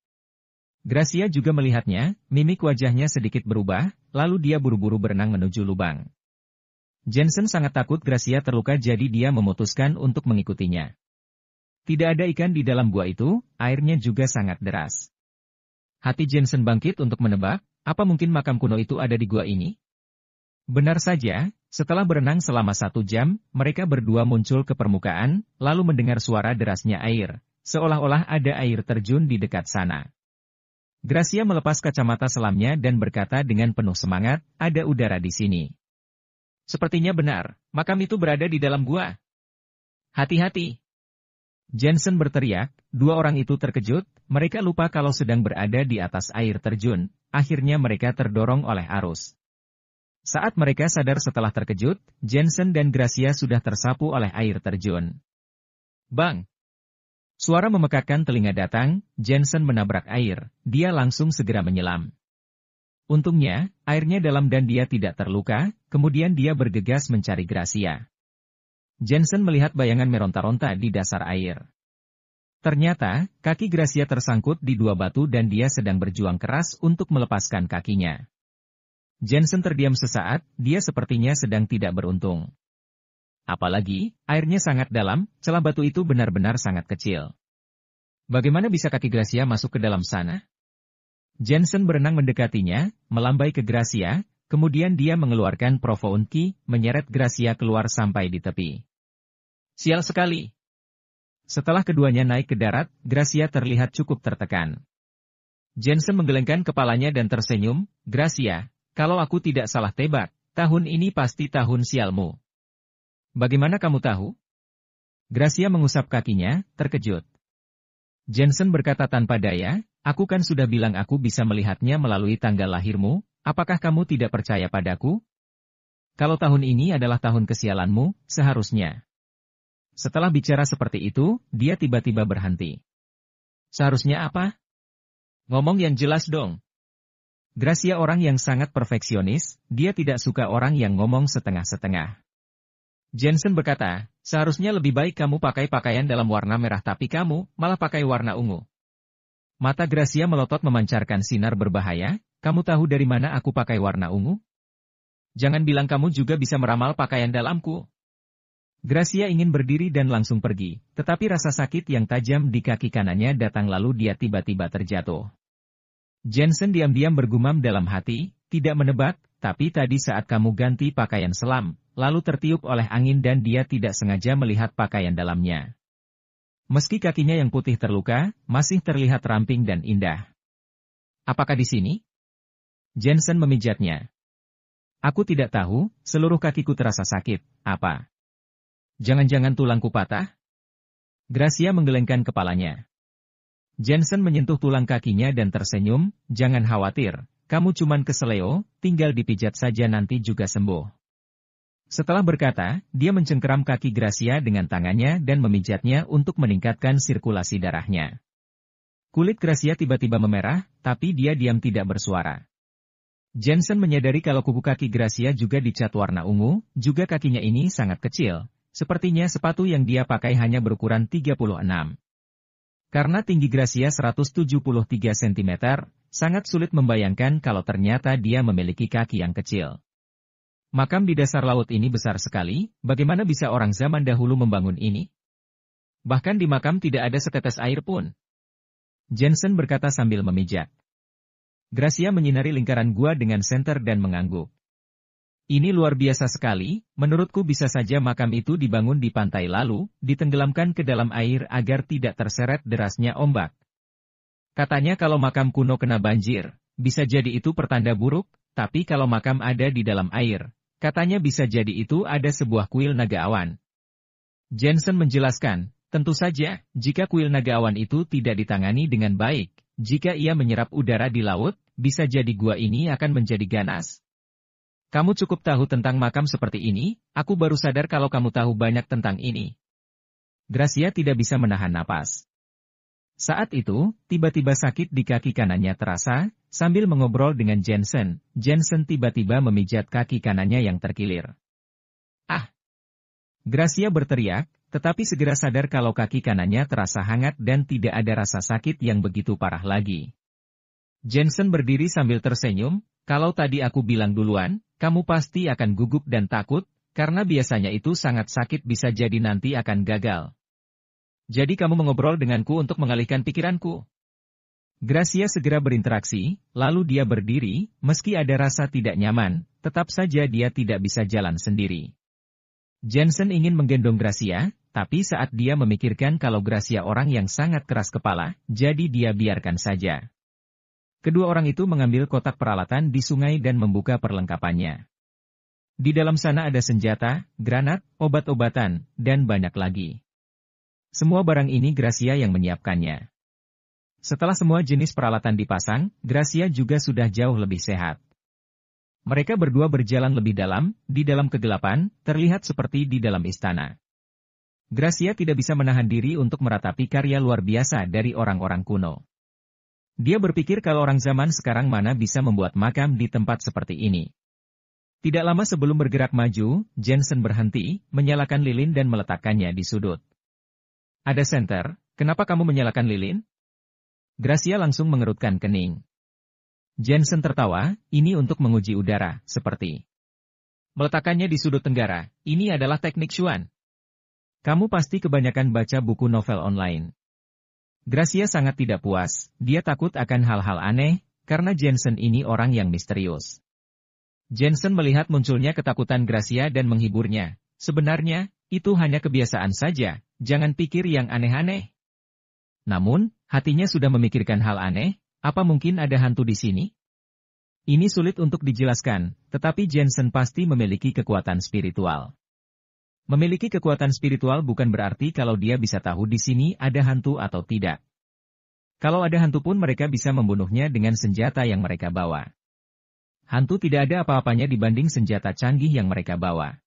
Gracia juga melihatnya, mimik wajahnya sedikit berubah, lalu dia buru-buru berenang menuju lubang. Jensen sangat takut Gracia terluka jadi dia memutuskan untuk mengikutinya. Tidak ada ikan di dalam gua itu, airnya juga sangat deras. Hati Jensen bangkit untuk menebak, apa mungkin makam kuno itu ada di gua ini? Benar saja, setelah berenang selama satu jam, mereka berdua muncul ke permukaan, lalu mendengar suara derasnya air, seolah-olah ada air terjun di dekat sana. Gracia melepas kacamata selamnya dan berkata dengan penuh semangat, ada udara di sini. Sepertinya benar, makam itu berada di dalam gua. Hati-hati. Jensen berteriak, dua orang itu terkejut, mereka lupa kalau sedang berada di atas air terjun, akhirnya mereka terdorong oleh arus. Saat mereka sadar setelah terkejut, Jensen dan Gracia sudah tersapu oleh air terjun. Bang, Suara memekakkan telinga datang, Jensen menabrak air, dia langsung segera menyelam. Untungnya, airnya dalam dan dia tidak terluka, kemudian dia bergegas mencari Gracia. Jensen melihat bayangan meronta-ronta di dasar air. Ternyata, kaki Gracia tersangkut di dua batu dan dia sedang berjuang keras untuk melepaskan kakinya. Jensen terdiam sesaat, dia sepertinya sedang tidak beruntung. Apalagi, airnya sangat dalam, celah batu itu benar-benar sangat kecil. Bagaimana bisa kaki Gracia masuk ke dalam sana? Jensen berenang mendekatinya, melambai ke Gracia, kemudian dia mengeluarkan provounki, menyeret Gracia keluar sampai di tepi. Sial sekali. Setelah keduanya naik ke darat, Gracia terlihat cukup tertekan. Jensen menggelengkan kepalanya dan tersenyum, Gracia, kalau aku tidak salah tebak, tahun ini pasti tahun sialmu. Bagaimana kamu tahu? Gracia mengusap kakinya, terkejut. Jensen berkata tanpa daya, aku kan sudah bilang aku bisa melihatnya melalui tanggal lahirmu, apakah kamu tidak percaya padaku? Kalau tahun ini adalah tahun kesialanmu, seharusnya. Setelah bicara seperti itu, dia tiba-tiba berhenti. Seharusnya apa? Ngomong yang jelas dong. Gracia orang yang sangat perfeksionis, dia tidak suka orang yang ngomong setengah-setengah. Jensen berkata, seharusnya lebih baik kamu pakai pakaian dalam warna merah tapi kamu malah pakai warna ungu. Mata Gracia melotot memancarkan sinar berbahaya, kamu tahu dari mana aku pakai warna ungu? Jangan bilang kamu juga bisa meramal pakaian dalamku. Gracia ingin berdiri dan langsung pergi, tetapi rasa sakit yang tajam di kaki kanannya datang lalu dia tiba-tiba terjatuh. Jensen diam-diam bergumam dalam hati, tidak menebak tapi tadi saat kamu ganti pakaian selam, lalu tertiup oleh angin dan dia tidak sengaja melihat pakaian dalamnya. Meski kakinya yang putih terluka, masih terlihat ramping dan indah. Apakah di sini? Jensen memijatnya. Aku tidak tahu, seluruh kakiku terasa sakit, apa? Jangan-jangan tulangku patah? Gracia menggelengkan kepalanya. Jensen menyentuh tulang kakinya dan tersenyum, jangan khawatir, kamu cuman keseleo, tinggal dipijat saja nanti juga sembuh. Setelah berkata, dia mencengkeram kaki Gracia dengan tangannya dan memijatnya untuk meningkatkan sirkulasi darahnya. Kulit Gracia tiba-tiba memerah, tapi dia diam tidak bersuara. Jensen menyadari kalau kuku kaki Gracia juga dicat warna ungu, juga kakinya ini sangat kecil, sepertinya sepatu yang dia pakai hanya berukuran 36. Karena tinggi Gracia 173 cm, Sangat sulit membayangkan kalau ternyata dia memiliki kaki yang kecil. Makam di dasar laut ini besar sekali, bagaimana bisa orang zaman dahulu membangun ini? Bahkan di makam tidak ada setetes air pun. Jensen berkata sambil memijat. Gracia menyinari lingkaran gua dengan senter dan mengangguk. Ini luar biasa sekali, menurutku bisa saja makam itu dibangun di pantai lalu, ditenggelamkan ke dalam air agar tidak terseret derasnya ombak, Katanya kalau makam kuno kena banjir, bisa jadi itu pertanda buruk, tapi kalau makam ada di dalam air, katanya bisa jadi itu ada sebuah kuil naga awan. Jensen menjelaskan, tentu saja, jika kuil naga awan itu tidak ditangani dengan baik, jika ia menyerap udara di laut, bisa jadi gua ini akan menjadi ganas. Kamu cukup tahu tentang makam seperti ini, aku baru sadar kalau kamu tahu banyak tentang ini. Gracia tidak bisa menahan napas. Saat itu, tiba-tiba sakit di kaki kanannya terasa, sambil mengobrol dengan Jensen, Jensen tiba-tiba memijat kaki kanannya yang terkilir. Ah! Gracia berteriak, tetapi segera sadar kalau kaki kanannya terasa hangat dan tidak ada rasa sakit yang begitu parah lagi. Jensen berdiri sambil tersenyum, kalau tadi aku bilang duluan, kamu pasti akan gugup dan takut, karena biasanya itu sangat sakit bisa jadi nanti akan gagal. Jadi kamu mengobrol denganku untuk mengalihkan pikiranku. Gracia segera berinteraksi, lalu dia berdiri, meski ada rasa tidak nyaman, tetap saja dia tidak bisa jalan sendiri. Jensen ingin menggendong Gracia, tapi saat dia memikirkan kalau Gracia orang yang sangat keras kepala, jadi dia biarkan saja. Kedua orang itu mengambil kotak peralatan di sungai dan membuka perlengkapannya. Di dalam sana ada senjata, granat, obat-obatan, dan banyak lagi. Semua barang ini Gracia yang menyiapkannya. Setelah semua jenis peralatan dipasang, Gracia juga sudah jauh lebih sehat. Mereka berdua berjalan lebih dalam, di dalam kegelapan, terlihat seperti di dalam istana. Gracia tidak bisa menahan diri untuk meratapi karya luar biasa dari orang-orang kuno. Dia berpikir kalau orang zaman sekarang mana bisa membuat makam di tempat seperti ini. Tidak lama sebelum bergerak maju, Jensen berhenti, menyalakan lilin dan meletakkannya di sudut. Ada senter, kenapa kamu menyalakan lilin? Gracia langsung mengerutkan kening. Jensen tertawa, ini untuk menguji udara, seperti. Meletakkannya di sudut tenggara, ini adalah teknik Xuan. Kamu pasti kebanyakan baca buku novel online. Gracia sangat tidak puas, dia takut akan hal-hal aneh, karena Jensen ini orang yang misterius. Jensen melihat munculnya ketakutan Gracia dan menghiburnya. Sebenarnya, itu hanya kebiasaan saja, jangan pikir yang aneh-aneh. Namun, hatinya sudah memikirkan hal aneh, apa mungkin ada hantu di sini? Ini sulit untuk dijelaskan, tetapi Jensen pasti memiliki kekuatan spiritual. Memiliki kekuatan spiritual bukan berarti kalau dia bisa tahu di sini ada hantu atau tidak. Kalau ada hantu pun mereka bisa membunuhnya dengan senjata yang mereka bawa. Hantu tidak ada apa-apanya dibanding senjata canggih yang mereka bawa.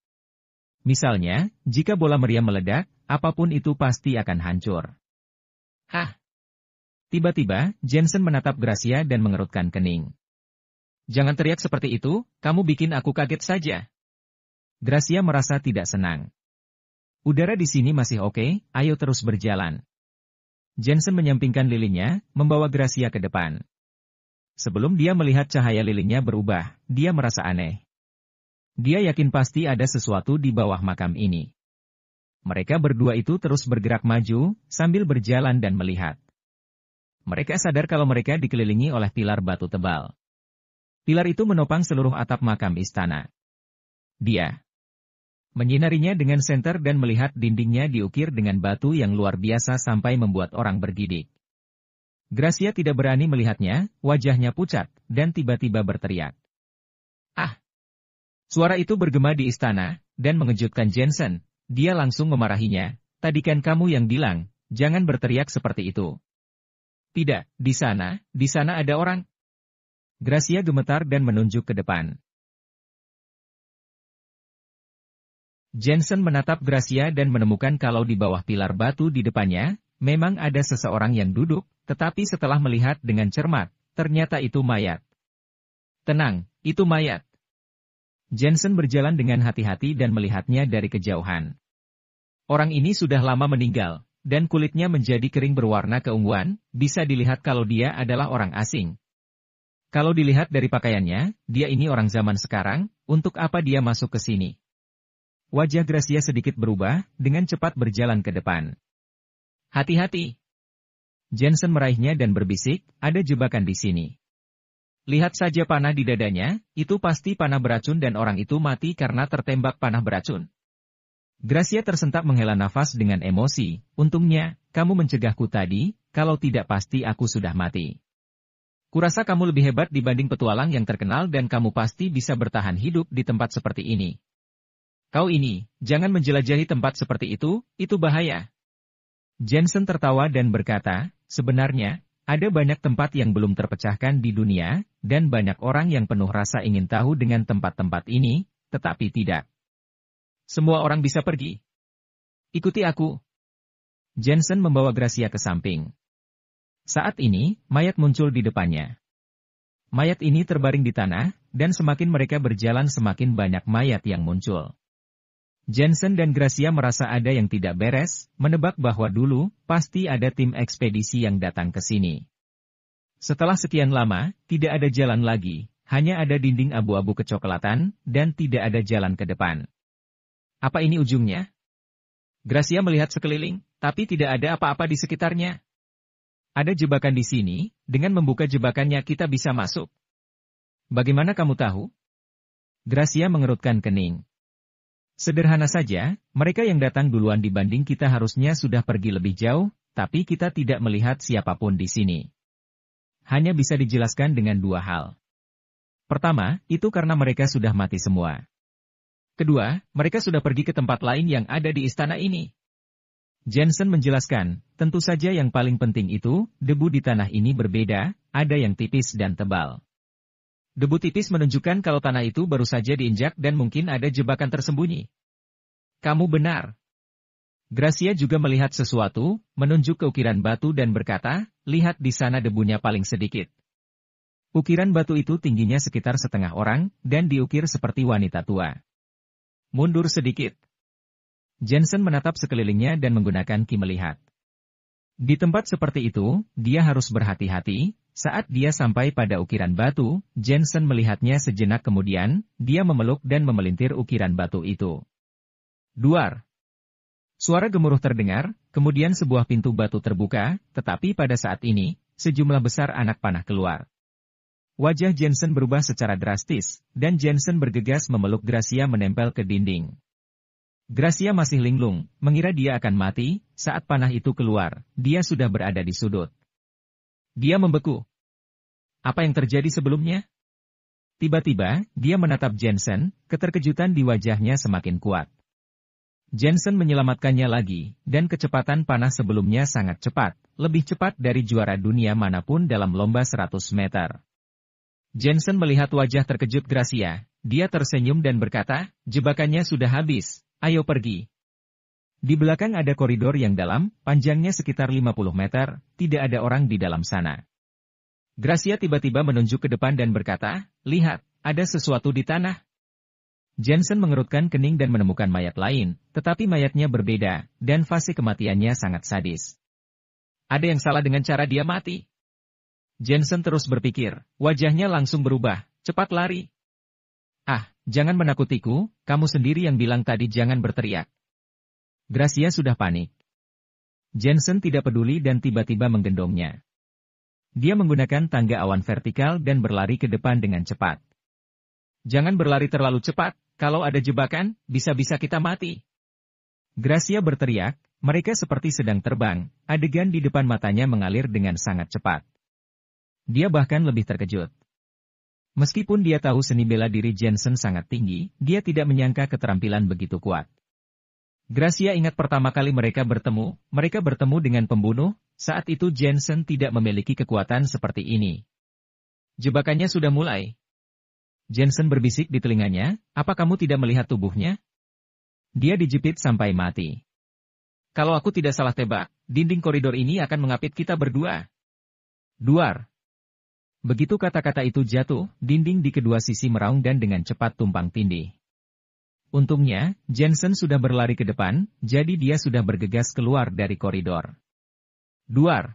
Misalnya, jika bola meriam meledak, apapun itu pasti akan hancur. Hah? Tiba-tiba, Jensen menatap Gracia dan mengerutkan kening. Jangan teriak seperti itu, kamu bikin aku kaget saja. Gracia merasa tidak senang. Udara di sini masih oke, okay, ayo terus berjalan. Jensen menyampingkan lilinnya, membawa Gracia ke depan. Sebelum dia melihat cahaya lilinnya berubah, dia merasa aneh. Dia yakin pasti ada sesuatu di bawah makam ini. Mereka berdua itu terus bergerak maju, sambil berjalan dan melihat. Mereka sadar kalau mereka dikelilingi oleh pilar batu tebal. Pilar itu menopang seluruh atap makam istana. Dia menyinarinya dengan senter dan melihat dindingnya diukir dengan batu yang luar biasa sampai membuat orang bergidik. Gracia tidak berani melihatnya, wajahnya pucat, dan tiba-tiba berteriak. Ah! Suara itu bergema di istana, dan mengejutkan Jensen. Dia langsung memarahinya, Tadikan kamu yang bilang, jangan berteriak seperti itu. Tidak, di sana, di sana ada orang. Gracia gemetar dan menunjuk ke depan. Jensen menatap Gracia dan menemukan kalau di bawah pilar batu di depannya, memang ada seseorang yang duduk, tetapi setelah melihat dengan cermat, ternyata itu mayat. Tenang, itu mayat. Jensen berjalan dengan hati-hati dan melihatnya dari kejauhan. Orang ini sudah lama meninggal, dan kulitnya menjadi kering berwarna keunguan, bisa dilihat kalau dia adalah orang asing. Kalau dilihat dari pakaiannya, dia ini orang zaman sekarang, untuk apa dia masuk ke sini? Wajah Gracia sedikit berubah, dengan cepat berjalan ke depan. Hati-hati! Jensen meraihnya dan berbisik, ada jebakan di sini. Lihat saja panah di dadanya, itu pasti panah beracun dan orang itu mati karena tertembak panah beracun. Gracia tersentak menghela nafas dengan emosi, untungnya, kamu mencegahku tadi, kalau tidak pasti aku sudah mati. Kurasa kamu lebih hebat dibanding petualang yang terkenal dan kamu pasti bisa bertahan hidup di tempat seperti ini. Kau ini, jangan menjelajahi tempat seperti itu, itu bahaya. Jensen tertawa dan berkata, sebenarnya, ada banyak tempat yang belum terpecahkan di dunia, dan banyak orang yang penuh rasa ingin tahu dengan tempat-tempat ini, tetapi tidak. Semua orang bisa pergi. Ikuti aku. Jensen membawa Gracia ke samping. Saat ini, mayat muncul di depannya. Mayat ini terbaring di tanah, dan semakin mereka berjalan semakin banyak mayat yang muncul. Jensen dan Gracia merasa ada yang tidak beres, menebak bahwa dulu, pasti ada tim ekspedisi yang datang ke sini. Setelah sekian lama, tidak ada jalan lagi, hanya ada dinding abu-abu kecoklatan, dan tidak ada jalan ke depan. Apa ini ujungnya? Gracia melihat sekeliling, tapi tidak ada apa-apa di sekitarnya. Ada jebakan di sini, dengan membuka jebakannya kita bisa masuk. Bagaimana kamu tahu? Gracia mengerutkan kening. Sederhana saja, mereka yang datang duluan dibanding kita harusnya sudah pergi lebih jauh, tapi kita tidak melihat siapapun di sini. Hanya bisa dijelaskan dengan dua hal. Pertama, itu karena mereka sudah mati semua. Kedua, mereka sudah pergi ke tempat lain yang ada di istana ini. Jensen menjelaskan, tentu saja yang paling penting itu, debu di tanah ini berbeda, ada yang tipis dan tebal. Debu tipis menunjukkan kalau tanah itu baru saja diinjak dan mungkin ada jebakan tersembunyi. Kamu benar. Gracia juga melihat sesuatu, menunjuk ke ukiran batu dan berkata, lihat di sana debunya paling sedikit. Ukiran batu itu tingginya sekitar setengah orang, dan diukir seperti wanita tua. Mundur sedikit. Jensen menatap sekelilingnya dan menggunakan ki melihat. Di tempat seperti itu, dia harus berhati-hati, saat dia sampai pada ukiran batu, Jensen melihatnya sejenak kemudian, dia memeluk dan memelintir ukiran batu itu. Duar. Suara gemuruh terdengar, kemudian sebuah pintu batu terbuka, tetapi pada saat ini, sejumlah besar anak panah keluar. Wajah Jensen berubah secara drastis, dan Jensen bergegas memeluk Gracia menempel ke dinding. Gracia masih linglung, mengira dia akan mati, saat panah itu keluar, dia sudah berada di sudut. Dia membeku. Apa yang terjadi sebelumnya? Tiba-tiba, dia menatap Jensen, keterkejutan di wajahnya semakin kuat. Jensen menyelamatkannya lagi, dan kecepatan panah sebelumnya sangat cepat, lebih cepat dari juara dunia manapun dalam lomba 100 meter. Jensen melihat wajah terkejut Gracia, dia tersenyum dan berkata, jebakannya sudah habis, ayo pergi, di belakang ada koridor yang dalam, panjangnya sekitar 50 meter, tidak ada orang di dalam sana. Gracia tiba-tiba menunjuk ke depan dan berkata, Lihat, ada sesuatu di tanah. Jensen mengerutkan kening dan menemukan mayat lain, tetapi mayatnya berbeda, dan fase kematiannya sangat sadis. Ada yang salah dengan cara dia mati. Jensen terus berpikir, wajahnya langsung berubah, cepat lari. Ah, jangan menakutiku, kamu sendiri yang bilang tadi jangan berteriak, Gracia sudah panik. Jensen tidak peduli dan tiba-tiba menggendongnya. Dia menggunakan tangga awan vertikal dan berlari ke depan dengan cepat. Jangan berlari terlalu cepat, kalau ada jebakan, bisa-bisa kita mati. Gracia berteriak, mereka seperti sedang terbang, adegan di depan matanya mengalir dengan sangat cepat. Dia bahkan lebih terkejut. Meskipun dia tahu seni bela diri Jensen sangat tinggi, dia tidak menyangka keterampilan begitu kuat. Gracia ingat pertama kali mereka bertemu, mereka bertemu dengan pembunuh, saat itu Jensen tidak memiliki kekuatan seperti ini. Jebakannya sudah mulai. Jensen berbisik di telinganya, apa kamu tidak melihat tubuhnya? Dia dijepit sampai mati. Kalau aku tidak salah tebak, dinding koridor ini akan mengapit kita berdua. Duar. Begitu kata-kata itu jatuh, dinding di kedua sisi meraung dan dengan cepat tumpang tindih. Untungnya, Jensen sudah berlari ke depan, jadi dia sudah bergegas keluar dari koridor. Duar.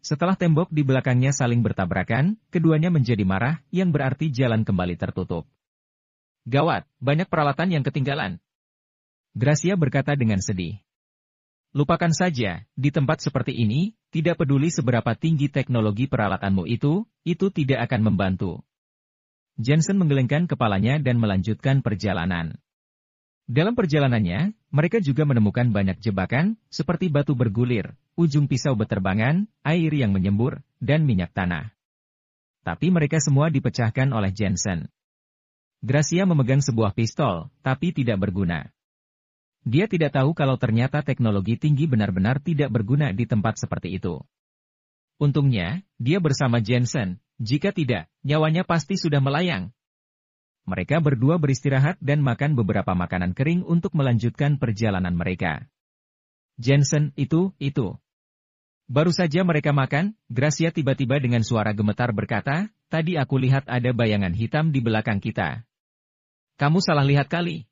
Setelah tembok di belakangnya saling bertabrakan, keduanya menjadi marah, yang berarti jalan kembali tertutup. Gawat, banyak peralatan yang ketinggalan. Gracia berkata dengan sedih. Lupakan saja, di tempat seperti ini, tidak peduli seberapa tinggi teknologi peralatanmu itu, itu tidak akan membantu. Jensen menggelengkan kepalanya dan melanjutkan perjalanan. Dalam perjalanannya, mereka juga menemukan banyak jebakan, seperti batu bergulir, ujung pisau beterbangan, air yang menyembur, dan minyak tanah. Tapi mereka semua dipecahkan oleh Jensen. Gracia memegang sebuah pistol, tapi tidak berguna. Dia tidak tahu kalau ternyata teknologi tinggi benar-benar tidak berguna di tempat seperti itu. Untungnya, dia bersama Jensen, jika tidak, nyawanya pasti sudah melayang. Mereka berdua beristirahat dan makan beberapa makanan kering untuk melanjutkan perjalanan mereka. Jensen, itu, itu. Baru saja mereka makan, Gracia tiba-tiba dengan suara gemetar berkata, tadi aku lihat ada bayangan hitam di belakang kita. Kamu salah lihat kali.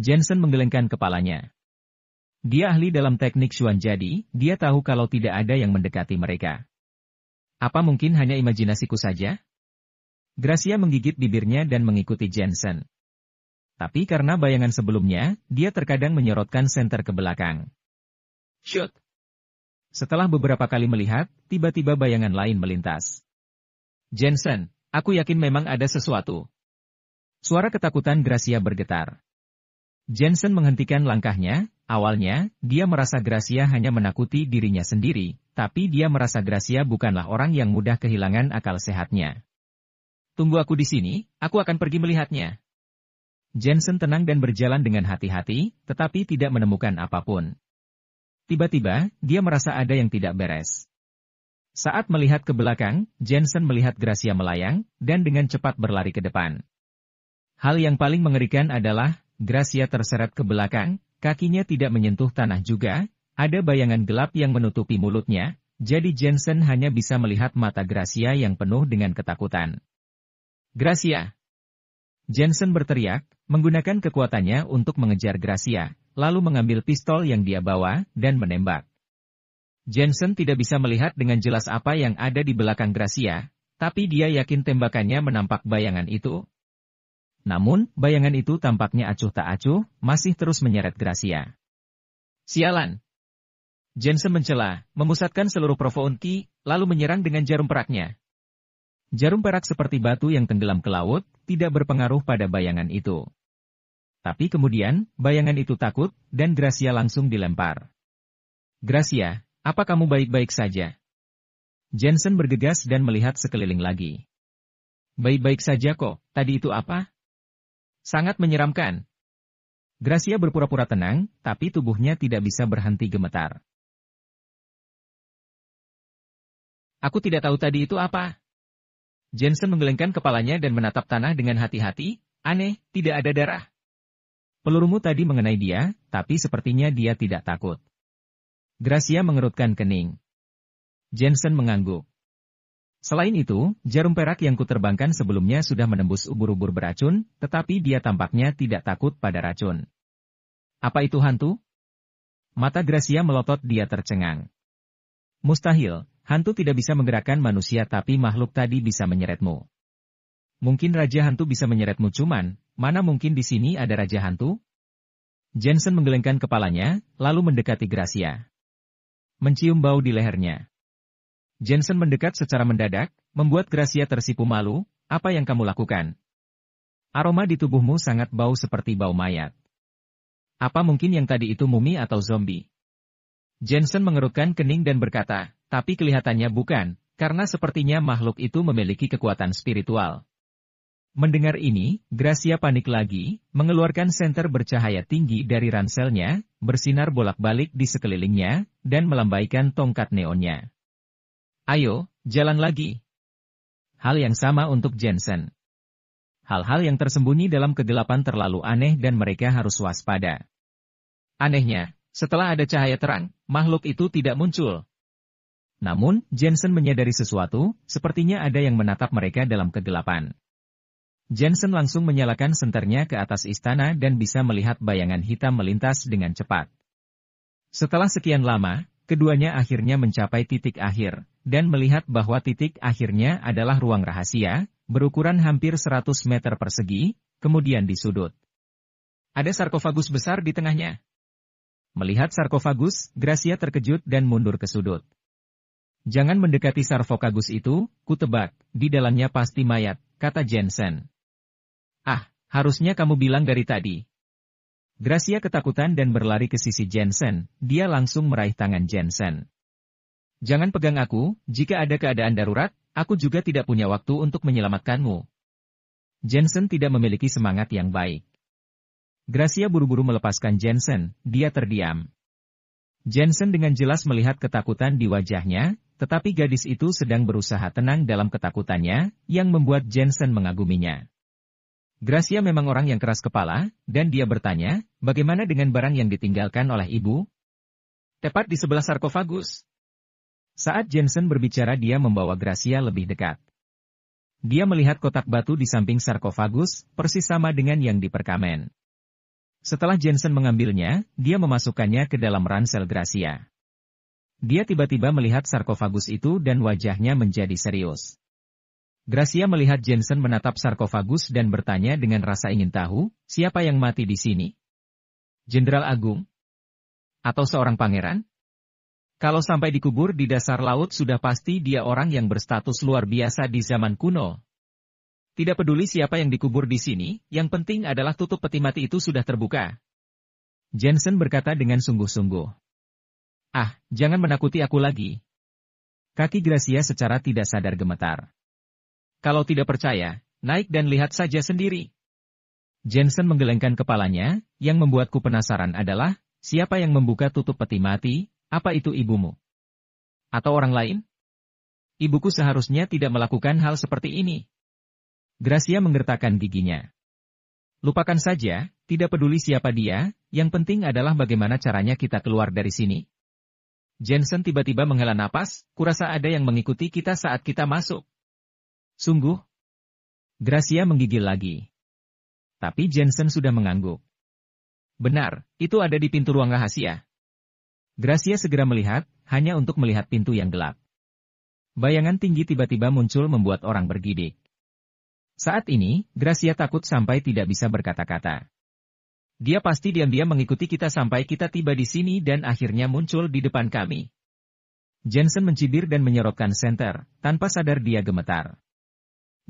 Jensen menggelengkan kepalanya. Dia ahli dalam teknik Xuan jadi, dia tahu kalau tidak ada yang mendekati mereka. Apa mungkin hanya imajinasiku saja? Gracia menggigit bibirnya dan mengikuti Jensen. Tapi karena bayangan sebelumnya, dia terkadang menyorotkan senter ke belakang. Shoot! Setelah beberapa kali melihat, tiba-tiba bayangan lain melintas. Jensen, aku yakin memang ada sesuatu. Suara ketakutan Gracia bergetar. Jensen menghentikan langkahnya, awalnya, dia merasa Gracia hanya menakuti dirinya sendiri, tapi dia merasa Gracia bukanlah orang yang mudah kehilangan akal sehatnya. Tunggu aku di sini, aku akan pergi melihatnya. Jensen tenang dan berjalan dengan hati-hati, tetapi tidak menemukan apapun. Tiba-tiba, dia merasa ada yang tidak beres. Saat melihat ke belakang, Jensen melihat Gracia melayang, dan dengan cepat berlari ke depan. Hal yang paling mengerikan adalah, Gracia terseret ke belakang, kakinya tidak menyentuh tanah juga, ada bayangan gelap yang menutupi mulutnya, jadi Jensen hanya bisa melihat mata Gracia yang penuh dengan ketakutan. Gracia! Jensen berteriak, menggunakan kekuatannya untuk mengejar Gracia, lalu mengambil pistol yang dia bawa, dan menembak. Jensen tidak bisa melihat dengan jelas apa yang ada di belakang Gracia, tapi dia yakin tembakannya menampak bayangan itu. Namun, bayangan itu tampaknya acuh tak acuh, masih terus menyeret Gracia. Sialan, Jensen mencela, memusatkan seluruh Profounti, lalu menyerang dengan jarum peraknya. Jarum perak seperti batu yang tenggelam ke laut, tidak berpengaruh pada bayangan itu. Tapi kemudian, bayangan itu takut, dan Gracia langsung dilempar. Gracia, apa kamu baik-baik saja? Jensen bergegas dan melihat sekeliling lagi. Baik-baik saja kok, tadi itu apa? Sangat menyeramkan. Gracia berpura-pura tenang, tapi tubuhnya tidak bisa berhenti gemetar. Aku tidak tahu tadi itu apa. Jensen menggelengkan kepalanya dan menatap tanah dengan hati-hati, aneh, tidak ada darah. Pelurumu tadi mengenai dia, tapi sepertinya dia tidak takut. Gracia mengerutkan kening. Jensen mengangguk. Selain itu, jarum perak yang kuterbangkan sebelumnya sudah menembus ubur-ubur beracun, tetapi dia tampaknya tidak takut pada racun. Apa itu hantu? Mata Gracia melotot dia tercengang. Mustahil, Hantu tidak bisa menggerakkan manusia tapi makhluk tadi bisa menyeretmu. Mungkin Raja Hantu bisa menyeretmu cuman, mana mungkin di sini ada Raja Hantu? Jensen menggelengkan kepalanya, lalu mendekati Gracia. Mencium bau di lehernya. Jensen mendekat secara mendadak, membuat Gracia tersipu malu, apa yang kamu lakukan? Aroma di tubuhmu sangat bau seperti bau mayat. Apa mungkin yang tadi itu mumi atau zombie? Jensen mengerutkan kening dan berkata, tapi kelihatannya bukan, karena sepertinya makhluk itu memiliki kekuatan spiritual. Mendengar ini, Gracia panik lagi, mengeluarkan senter bercahaya tinggi dari ranselnya, bersinar bolak-balik di sekelilingnya, dan melambaikan tongkat neonnya. Ayo, jalan lagi. Hal yang sama untuk Jensen. Hal-hal yang tersembunyi dalam kegelapan terlalu aneh dan mereka harus waspada. Anehnya, setelah ada cahaya terang, makhluk itu tidak muncul, namun, Jensen menyadari sesuatu, sepertinya ada yang menatap mereka dalam kegelapan. Jensen langsung menyalakan senternya ke atas istana dan bisa melihat bayangan hitam melintas dengan cepat. Setelah sekian lama, keduanya akhirnya mencapai titik akhir, dan melihat bahwa titik akhirnya adalah ruang rahasia, berukuran hampir 100 meter persegi, kemudian di sudut. Ada sarkofagus besar di tengahnya. Melihat sarkofagus, Gracia terkejut dan mundur ke sudut. Jangan mendekati sarfokagus itu, kutebak, di dalamnya pasti mayat, kata Jensen. Ah, harusnya kamu bilang dari tadi. Gracia ketakutan dan berlari ke sisi Jensen, dia langsung meraih tangan Jensen. Jangan pegang aku, jika ada keadaan darurat, aku juga tidak punya waktu untuk menyelamatkanmu. Jensen tidak memiliki semangat yang baik. Gracia buru-buru melepaskan Jensen, dia terdiam. Jensen dengan jelas melihat ketakutan di wajahnya, tetapi gadis itu sedang berusaha tenang dalam ketakutannya, yang membuat Jensen mengaguminya. Gracia memang orang yang keras kepala, dan dia bertanya, bagaimana dengan barang yang ditinggalkan oleh ibu? Tepat di sebelah sarkofagus. Saat Jensen berbicara dia membawa Gracia lebih dekat. Dia melihat kotak batu di samping sarkofagus, persis sama dengan yang di perkamen. Setelah Jensen mengambilnya, dia memasukkannya ke dalam ransel Gracia. Dia tiba-tiba melihat sarkofagus itu dan wajahnya menjadi serius. Gracia melihat Jensen menatap sarkofagus dan bertanya dengan rasa ingin tahu, siapa yang mati di sini? Jenderal Agung? Atau seorang pangeran? Kalau sampai dikubur di dasar laut sudah pasti dia orang yang berstatus luar biasa di zaman kuno. Tidak peduli siapa yang dikubur di sini, yang penting adalah tutup peti mati itu sudah terbuka. Jensen berkata dengan sungguh-sungguh. Ah, jangan menakuti aku lagi. Kaki Gracia secara tidak sadar gemetar. Kalau tidak percaya, naik dan lihat saja sendiri. Jensen menggelengkan kepalanya, yang membuatku penasaran adalah, siapa yang membuka tutup peti mati, apa itu ibumu? Atau orang lain? Ibuku seharusnya tidak melakukan hal seperti ini. Gracia menggertakkan giginya. Lupakan saja, tidak peduli siapa dia, yang penting adalah bagaimana caranya kita keluar dari sini. Jensen tiba-tiba menghela napas, kurasa ada yang mengikuti kita saat kita masuk. Sungguh? Gracia menggigil lagi. Tapi Jensen sudah mengangguk. Benar, itu ada di pintu ruang rahasia. Gracia segera melihat, hanya untuk melihat pintu yang gelap. Bayangan tinggi tiba-tiba muncul membuat orang bergidik. Saat ini, Gracia takut sampai tidak bisa berkata-kata. Dia pasti diam-diam mengikuti kita sampai kita tiba di sini dan akhirnya muncul di depan kami. Jensen mencibir dan menyorotkan senter, tanpa sadar dia gemetar.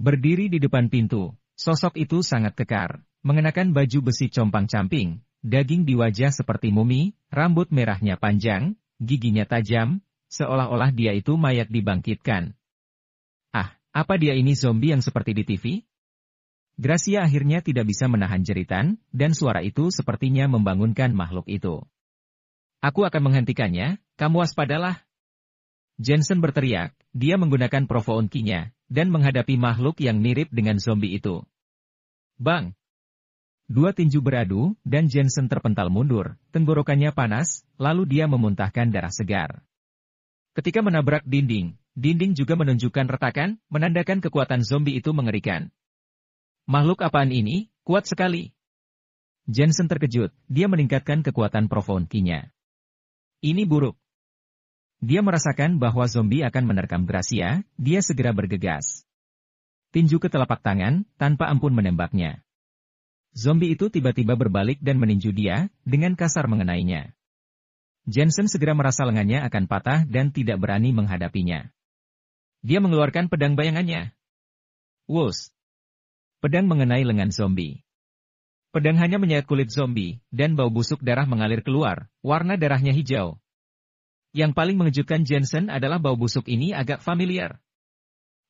Berdiri di depan pintu, sosok itu sangat kekar, mengenakan baju besi compang-camping, daging di wajah seperti mumi, rambut merahnya panjang, giginya tajam, seolah-olah dia itu mayat dibangkitkan. Ah, apa dia ini zombie yang seperti di TV? Gracia akhirnya tidak bisa menahan jeritan, dan suara itu sepertinya membangunkan makhluk itu. Aku akan menghentikannya, kamu waspadalah. Jensen berteriak, dia menggunakan provoonkinya, dan menghadapi makhluk yang mirip dengan zombie itu. Bang! Dua tinju beradu, dan Jensen terpental mundur, tenggorokannya panas, lalu dia memuntahkan darah segar. Ketika menabrak dinding, dinding juga menunjukkan retakan, menandakan kekuatan zombie itu mengerikan. Makhluk apaan ini, kuat sekali. Jensen terkejut, dia meningkatkan kekuatan profoundkinya. Ini buruk. Dia merasakan bahwa zombie akan menerkam Gracia, ya. dia segera bergegas. Tinju ke telapak tangan, tanpa ampun menembaknya. Zombie itu tiba-tiba berbalik dan meninju dia, dengan kasar mengenainya. Jensen segera merasa lengannya akan patah dan tidak berani menghadapinya. Dia mengeluarkan pedang bayangannya. Wus, Pedang mengenai lengan zombie. Pedang hanya menyayat kulit zombie, dan bau busuk darah mengalir keluar, warna darahnya hijau. Yang paling mengejutkan Jensen adalah bau busuk ini agak familiar.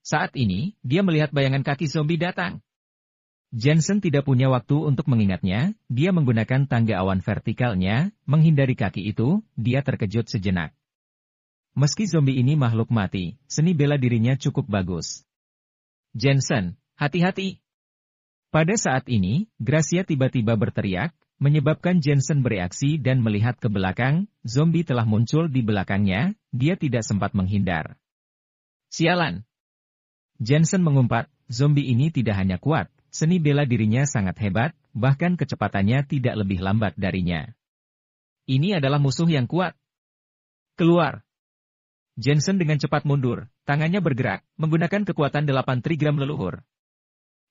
Saat ini, dia melihat bayangan kaki zombie datang. Jensen tidak punya waktu untuk mengingatnya, dia menggunakan tangga awan vertikalnya, menghindari kaki itu, dia terkejut sejenak. Meski zombie ini makhluk mati, seni bela dirinya cukup bagus. Jensen, hati-hati, pada saat ini, Gracia tiba-tiba berteriak, menyebabkan Jensen bereaksi dan melihat ke belakang, zombie telah muncul di belakangnya, dia tidak sempat menghindar. Sialan! Jensen mengumpat, zombie ini tidak hanya kuat, seni bela dirinya sangat hebat, bahkan kecepatannya tidak lebih lambat darinya. Ini adalah musuh yang kuat. Keluar! Jensen dengan cepat mundur, tangannya bergerak, menggunakan kekuatan 8 trigram leluhur.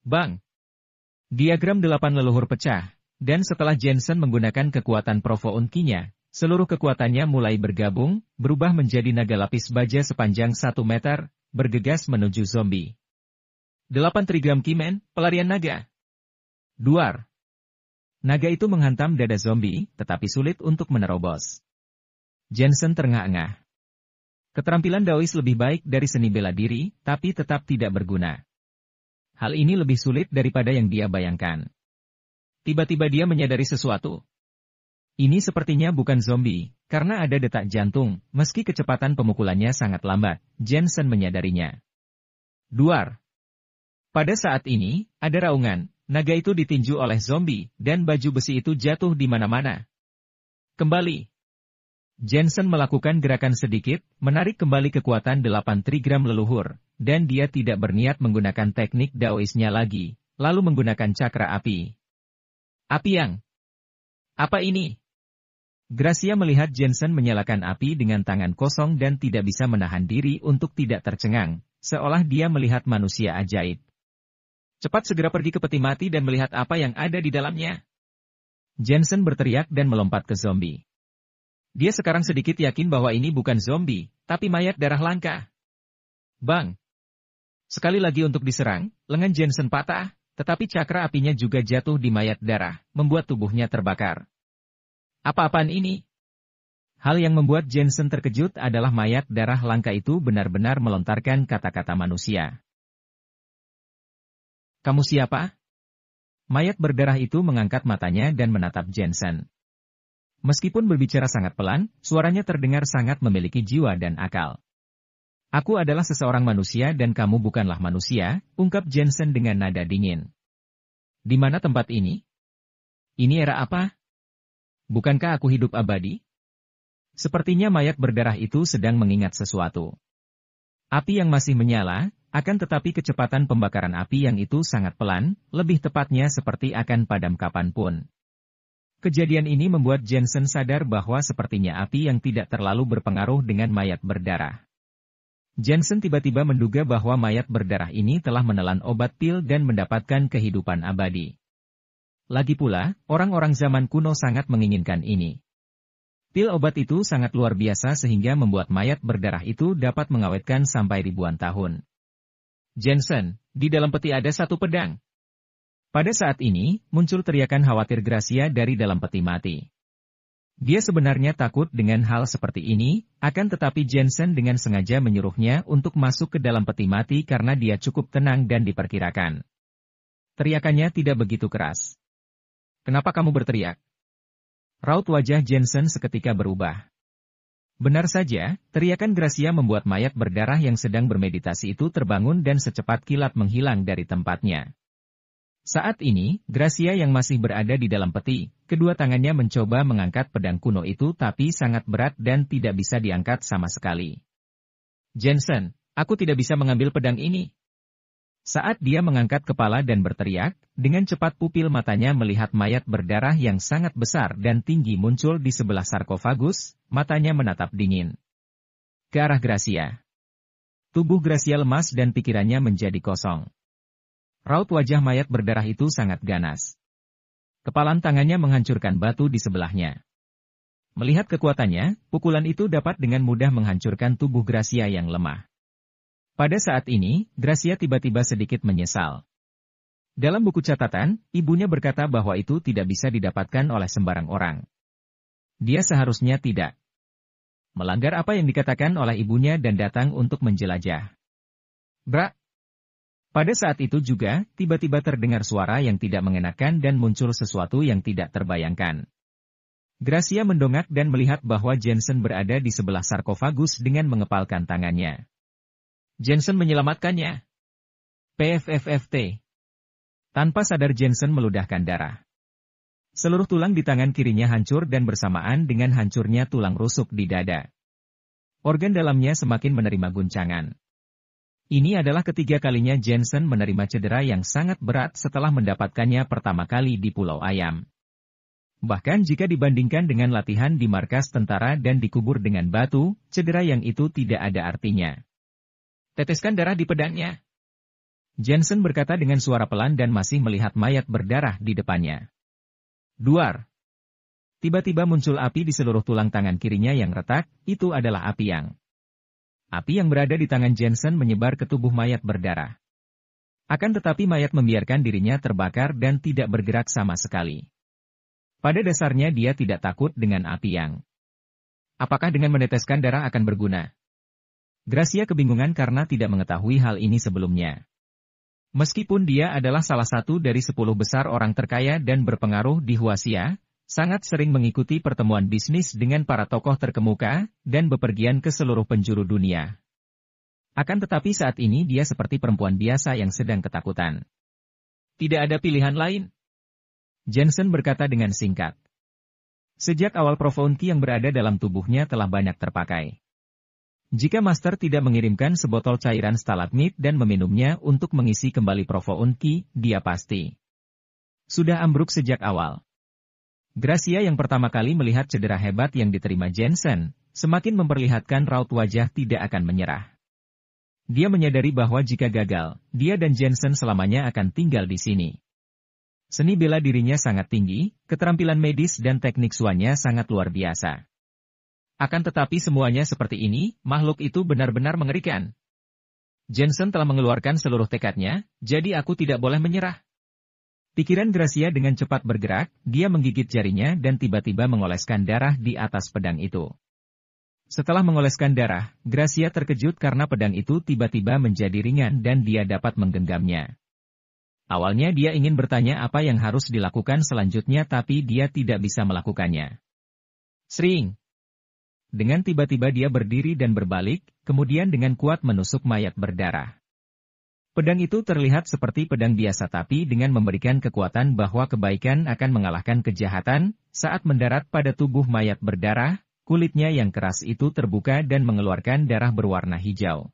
Bang! Diagram delapan leluhur pecah, dan setelah Jensen menggunakan kekuatan Provo Unkinya, seluruh kekuatannya mulai bergabung, berubah menjadi naga lapis baja sepanjang satu meter, bergegas menuju zombie. Delapan trigram Kimen, pelarian naga. Duar. Naga itu menghantam dada zombie, tetapi sulit untuk menerobos. Jensen terengah-engah. Keterampilan Daois lebih baik dari seni bela diri, tapi tetap tidak berguna. Hal ini lebih sulit daripada yang dia bayangkan. Tiba-tiba dia menyadari sesuatu. Ini sepertinya bukan zombie, karena ada detak jantung, meski kecepatan pemukulannya sangat lambat, Jensen menyadarinya. Duar. Pada saat ini, ada raungan, naga itu ditinju oleh zombie, dan baju besi itu jatuh di mana-mana. Kembali. Jensen melakukan gerakan sedikit, menarik kembali kekuatan 8 trigram leluhur, dan dia tidak berniat menggunakan teknik Daoisnya lagi, lalu menggunakan cakra api. Api yang? Apa ini? Gracia melihat Jensen menyalakan api dengan tangan kosong dan tidak bisa menahan diri untuk tidak tercengang, seolah dia melihat manusia ajaib. Cepat segera pergi ke peti mati dan melihat apa yang ada di dalamnya. Jensen berteriak dan melompat ke zombie. Dia sekarang sedikit yakin bahwa ini bukan zombie, tapi mayat darah langka. Bang, Sekali lagi untuk diserang, lengan Jensen patah, tetapi cakra apinya juga jatuh di mayat darah, membuat tubuhnya terbakar. Apa-apaan ini? Hal yang membuat Jensen terkejut adalah mayat darah langka itu benar-benar melontarkan kata-kata manusia. Kamu siapa? Mayat berdarah itu mengangkat matanya dan menatap Jensen. Meskipun berbicara sangat pelan, suaranya terdengar sangat memiliki jiwa dan akal. Aku adalah seseorang manusia dan kamu bukanlah manusia, ungkap Jensen dengan nada dingin. Di mana tempat ini? Ini era apa? Bukankah aku hidup abadi? Sepertinya mayat berdarah itu sedang mengingat sesuatu. Api yang masih menyala, akan tetapi kecepatan pembakaran api yang itu sangat pelan, lebih tepatnya seperti akan padam kapanpun. Kejadian ini membuat Jensen sadar bahwa sepertinya api yang tidak terlalu berpengaruh dengan mayat berdarah. Jensen tiba-tiba menduga bahwa mayat berdarah ini telah menelan obat pil dan mendapatkan kehidupan abadi. Lagi pula, orang-orang zaman kuno sangat menginginkan ini. Pil obat itu sangat luar biasa sehingga membuat mayat berdarah itu dapat mengawetkan sampai ribuan tahun. Jensen, di dalam peti ada satu pedang. Pada saat ini, muncul teriakan khawatir Gracia dari dalam peti mati. Dia sebenarnya takut dengan hal seperti ini, akan tetapi Jensen dengan sengaja menyuruhnya untuk masuk ke dalam peti mati karena dia cukup tenang dan diperkirakan. Teriakannya tidak begitu keras. Kenapa kamu berteriak? Raut wajah Jensen seketika berubah. Benar saja, teriakan Gracia membuat mayat berdarah yang sedang bermeditasi itu terbangun dan secepat kilat menghilang dari tempatnya. Saat ini, Gracia yang masih berada di dalam peti, kedua tangannya mencoba mengangkat pedang kuno itu tapi sangat berat dan tidak bisa diangkat sama sekali. Jensen, aku tidak bisa mengambil pedang ini. Saat dia mengangkat kepala dan berteriak, dengan cepat pupil matanya melihat mayat berdarah yang sangat besar dan tinggi muncul di sebelah sarkofagus, matanya menatap dingin. Ke arah Gracia. Tubuh Gracia lemas dan pikirannya menjadi kosong. Raut wajah mayat berdarah itu sangat ganas. Kepalan tangannya menghancurkan batu di sebelahnya. Melihat kekuatannya, pukulan itu dapat dengan mudah menghancurkan tubuh Gracia yang lemah. Pada saat ini, Gracia tiba-tiba sedikit menyesal. Dalam buku catatan, ibunya berkata bahwa itu tidak bisa didapatkan oleh sembarang orang. Dia seharusnya tidak melanggar apa yang dikatakan oleh ibunya dan datang untuk menjelajah. Brak. Pada saat itu juga, tiba-tiba terdengar suara yang tidak mengenakan dan muncul sesuatu yang tidak terbayangkan. Gracia mendongak dan melihat bahwa Jensen berada di sebelah sarkofagus dengan mengepalkan tangannya. Jensen menyelamatkannya. PFFFT. Tanpa sadar Jensen meludahkan darah. Seluruh tulang di tangan kirinya hancur dan bersamaan dengan hancurnya tulang rusuk di dada. Organ dalamnya semakin menerima guncangan. Ini adalah ketiga kalinya Jensen menerima cedera yang sangat berat setelah mendapatkannya pertama kali di Pulau Ayam. Bahkan jika dibandingkan dengan latihan di markas tentara dan dikubur dengan batu, cedera yang itu tidak ada artinya. Teteskan darah di pedangnya. Jensen berkata dengan suara pelan dan masih melihat mayat berdarah di depannya. Duar. Tiba-tiba muncul api di seluruh tulang tangan kirinya yang retak, itu adalah api yang Api yang berada di tangan Jensen menyebar ke tubuh mayat berdarah. Akan tetapi mayat membiarkan dirinya terbakar dan tidak bergerak sama sekali. Pada dasarnya dia tidak takut dengan api yang. Apakah dengan meneteskan darah akan berguna? Gracia kebingungan karena tidak mengetahui hal ini sebelumnya. Meskipun dia adalah salah satu dari sepuluh besar orang terkaya dan berpengaruh di Huasia, sangat sering mengikuti pertemuan bisnis dengan para tokoh terkemuka, dan bepergian ke seluruh penjuru dunia. Akan tetapi saat ini dia seperti perempuan biasa yang sedang ketakutan. Tidak ada pilihan lain. Jensen berkata dengan singkat. Sejak awal Profounki yang berada dalam tubuhnya telah banyak terpakai. Jika Master tidak mengirimkan sebotol cairan stalagmit dan meminumnya untuk mengisi kembali Profounki, dia pasti sudah ambruk sejak awal. Gracia yang pertama kali melihat cedera hebat yang diterima Jensen, semakin memperlihatkan raut wajah tidak akan menyerah. Dia menyadari bahwa jika gagal, dia dan Jensen selamanya akan tinggal di sini. Seni bela dirinya sangat tinggi, keterampilan medis dan teknik suanya sangat luar biasa. Akan tetapi semuanya seperti ini, makhluk itu benar-benar mengerikan. Jensen telah mengeluarkan seluruh tekadnya, jadi aku tidak boleh menyerah. Pikiran Gracia dengan cepat bergerak, dia menggigit jarinya dan tiba-tiba mengoleskan darah di atas pedang itu. Setelah mengoleskan darah, Gracia terkejut karena pedang itu tiba-tiba menjadi ringan dan dia dapat menggenggamnya. Awalnya dia ingin bertanya apa yang harus dilakukan selanjutnya tapi dia tidak bisa melakukannya. Sering. Dengan tiba-tiba dia berdiri dan berbalik, kemudian dengan kuat menusuk mayat berdarah. Pedang itu terlihat seperti pedang biasa tapi dengan memberikan kekuatan bahwa kebaikan akan mengalahkan kejahatan, saat mendarat pada tubuh mayat berdarah, kulitnya yang keras itu terbuka dan mengeluarkan darah berwarna hijau.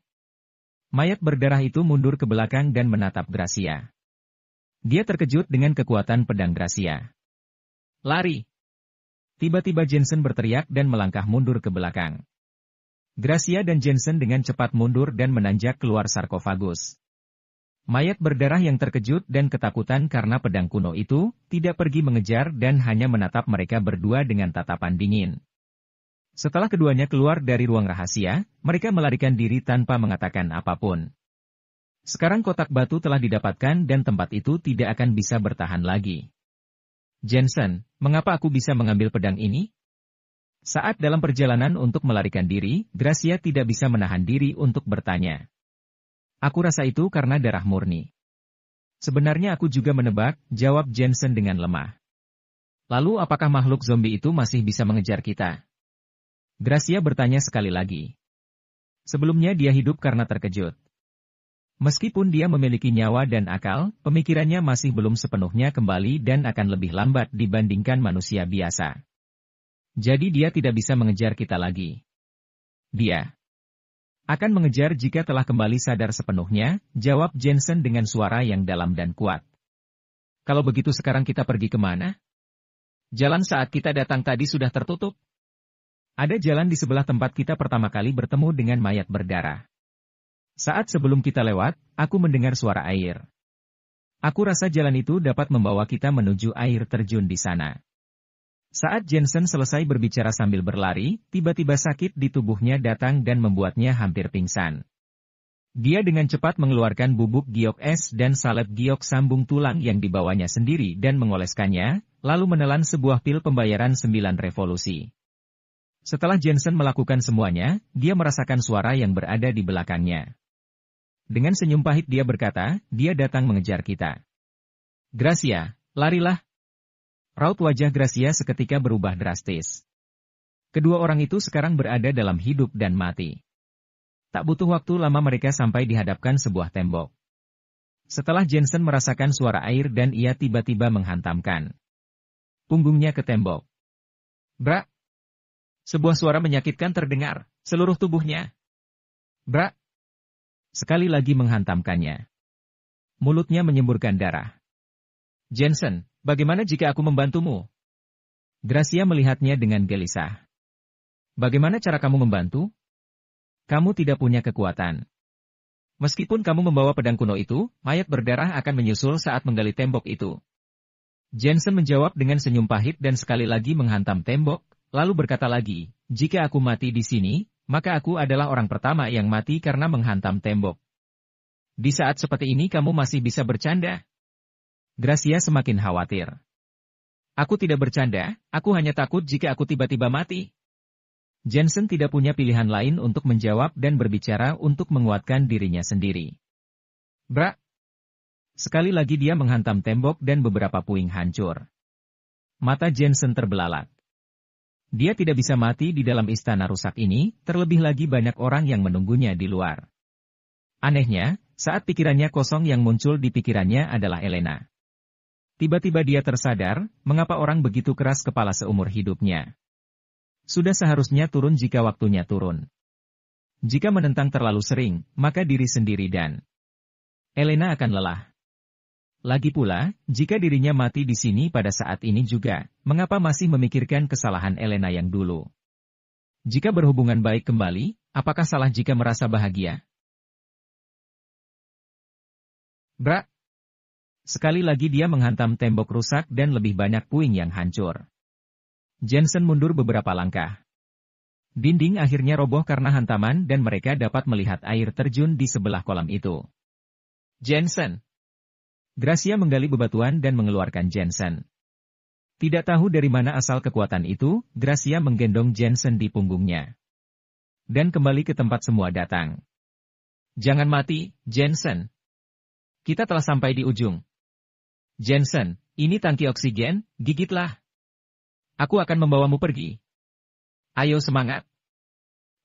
Mayat berdarah itu mundur ke belakang dan menatap Gracia. Dia terkejut dengan kekuatan pedang Gracia. Lari! Tiba-tiba Jensen berteriak dan melangkah mundur ke belakang. Gracia dan Jensen dengan cepat mundur dan menanjak keluar sarkofagus. Mayat berdarah yang terkejut dan ketakutan karena pedang kuno itu, tidak pergi mengejar dan hanya menatap mereka berdua dengan tatapan dingin. Setelah keduanya keluar dari ruang rahasia, mereka melarikan diri tanpa mengatakan apapun. Sekarang kotak batu telah didapatkan dan tempat itu tidak akan bisa bertahan lagi. Jensen, mengapa aku bisa mengambil pedang ini? Saat dalam perjalanan untuk melarikan diri, Gracia tidak bisa menahan diri untuk bertanya. Aku rasa itu karena darah murni. Sebenarnya aku juga menebak, jawab Jensen dengan lemah. Lalu apakah makhluk zombie itu masih bisa mengejar kita? Gracia bertanya sekali lagi. Sebelumnya dia hidup karena terkejut. Meskipun dia memiliki nyawa dan akal, pemikirannya masih belum sepenuhnya kembali dan akan lebih lambat dibandingkan manusia biasa. Jadi dia tidak bisa mengejar kita lagi. Dia akan mengejar jika telah kembali sadar sepenuhnya, jawab Jensen dengan suara yang dalam dan kuat. Kalau begitu sekarang kita pergi kemana? Jalan saat kita datang tadi sudah tertutup. Ada jalan di sebelah tempat kita pertama kali bertemu dengan mayat berdarah. Saat sebelum kita lewat, aku mendengar suara air. Aku rasa jalan itu dapat membawa kita menuju air terjun di sana. Saat Jensen selesai berbicara sambil berlari, tiba-tiba sakit di tubuhnya datang dan membuatnya hampir pingsan. Dia dengan cepat mengeluarkan bubuk giok es dan salep giok sambung tulang yang dibawanya sendiri dan mengoleskannya, lalu menelan sebuah pil pembayaran sembilan revolusi. Setelah Jensen melakukan semuanya, dia merasakan suara yang berada di belakangnya. Dengan senyum pahit dia berkata, dia datang mengejar kita. Gracia, larilah, Raut wajah Gracia seketika berubah drastis. Kedua orang itu sekarang berada dalam hidup dan mati. Tak butuh waktu lama mereka sampai dihadapkan sebuah tembok. Setelah Jensen merasakan suara air dan ia tiba-tiba menghantamkan punggungnya ke tembok. Bra! Sebuah suara menyakitkan terdengar, seluruh tubuhnya. Bra! Sekali lagi menghantamkannya. Mulutnya menyemburkan darah. Jensen, bagaimana jika aku membantumu? Gracia melihatnya dengan gelisah. Bagaimana cara kamu membantu? Kamu tidak punya kekuatan. Meskipun kamu membawa pedang kuno itu, mayat berdarah akan menyusul saat menggali tembok itu. Jensen menjawab dengan senyum pahit dan sekali lagi menghantam tembok, lalu berkata lagi, jika aku mati di sini, maka aku adalah orang pertama yang mati karena menghantam tembok. Di saat seperti ini kamu masih bisa bercanda. Gracia semakin khawatir. Aku tidak bercanda, aku hanya takut jika aku tiba-tiba mati. Jensen tidak punya pilihan lain untuk menjawab dan berbicara untuk menguatkan dirinya sendiri. Bra. Sekali lagi dia menghantam tembok dan beberapa puing hancur. Mata Jensen terbelalak. Dia tidak bisa mati di dalam istana rusak ini, terlebih lagi banyak orang yang menunggunya di luar. Anehnya, saat pikirannya kosong yang muncul di pikirannya adalah Elena. Tiba-tiba dia tersadar, mengapa orang begitu keras kepala seumur hidupnya. Sudah seharusnya turun jika waktunya turun. Jika menentang terlalu sering, maka diri sendiri dan Elena akan lelah. Lagi pula, jika dirinya mati di sini pada saat ini juga, mengapa masih memikirkan kesalahan Elena yang dulu? Jika berhubungan baik kembali, apakah salah jika merasa bahagia? Brak. Sekali lagi dia menghantam tembok rusak dan lebih banyak puing yang hancur. Jensen mundur beberapa langkah. Dinding akhirnya roboh karena hantaman dan mereka dapat melihat air terjun di sebelah kolam itu. Jensen! Gracia menggali bebatuan dan mengeluarkan Jensen. Tidak tahu dari mana asal kekuatan itu, Gracia menggendong Jensen di punggungnya. Dan kembali ke tempat semua datang. Jangan mati, Jensen, kita telah sampai di ujung. Jensen, ini tangki oksigen, gigitlah. Aku akan membawamu pergi. Ayo semangat.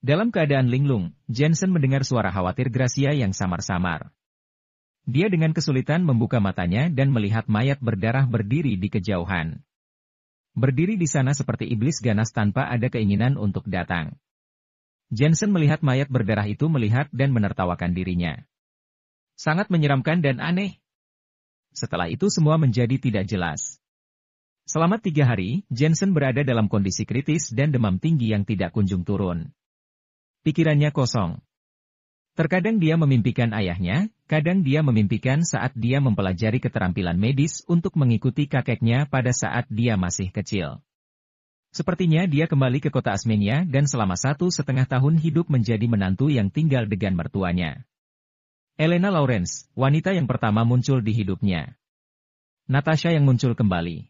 Dalam keadaan linglung, Jensen mendengar suara khawatir Gracia yang samar-samar. Dia dengan kesulitan membuka matanya dan melihat mayat berdarah berdiri di kejauhan. Berdiri di sana seperti iblis ganas tanpa ada keinginan untuk datang. Jensen melihat mayat berdarah itu melihat dan menertawakan dirinya. Sangat menyeramkan dan aneh. Setelah itu semua menjadi tidak jelas. Selama tiga hari, Jensen berada dalam kondisi kritis dan demam tinggi yang tidak kunjung turun. Pikirannya kosong. Terkadang dia memimpikan ayahnya, kadang dia memimpikan saat dia mempelajari keterampilan medis untuk mengikuti kakeknya pada saat dia masih kecil. Sepertinya dia kembali ke kota Asmenia dan selama satu setengah tahun hidup menjadi menantu yang tinggal dengan mertuanya. Elena Lawrence, wanita yang pertama muncul di hidupnya. Natasha yang muncul kembali.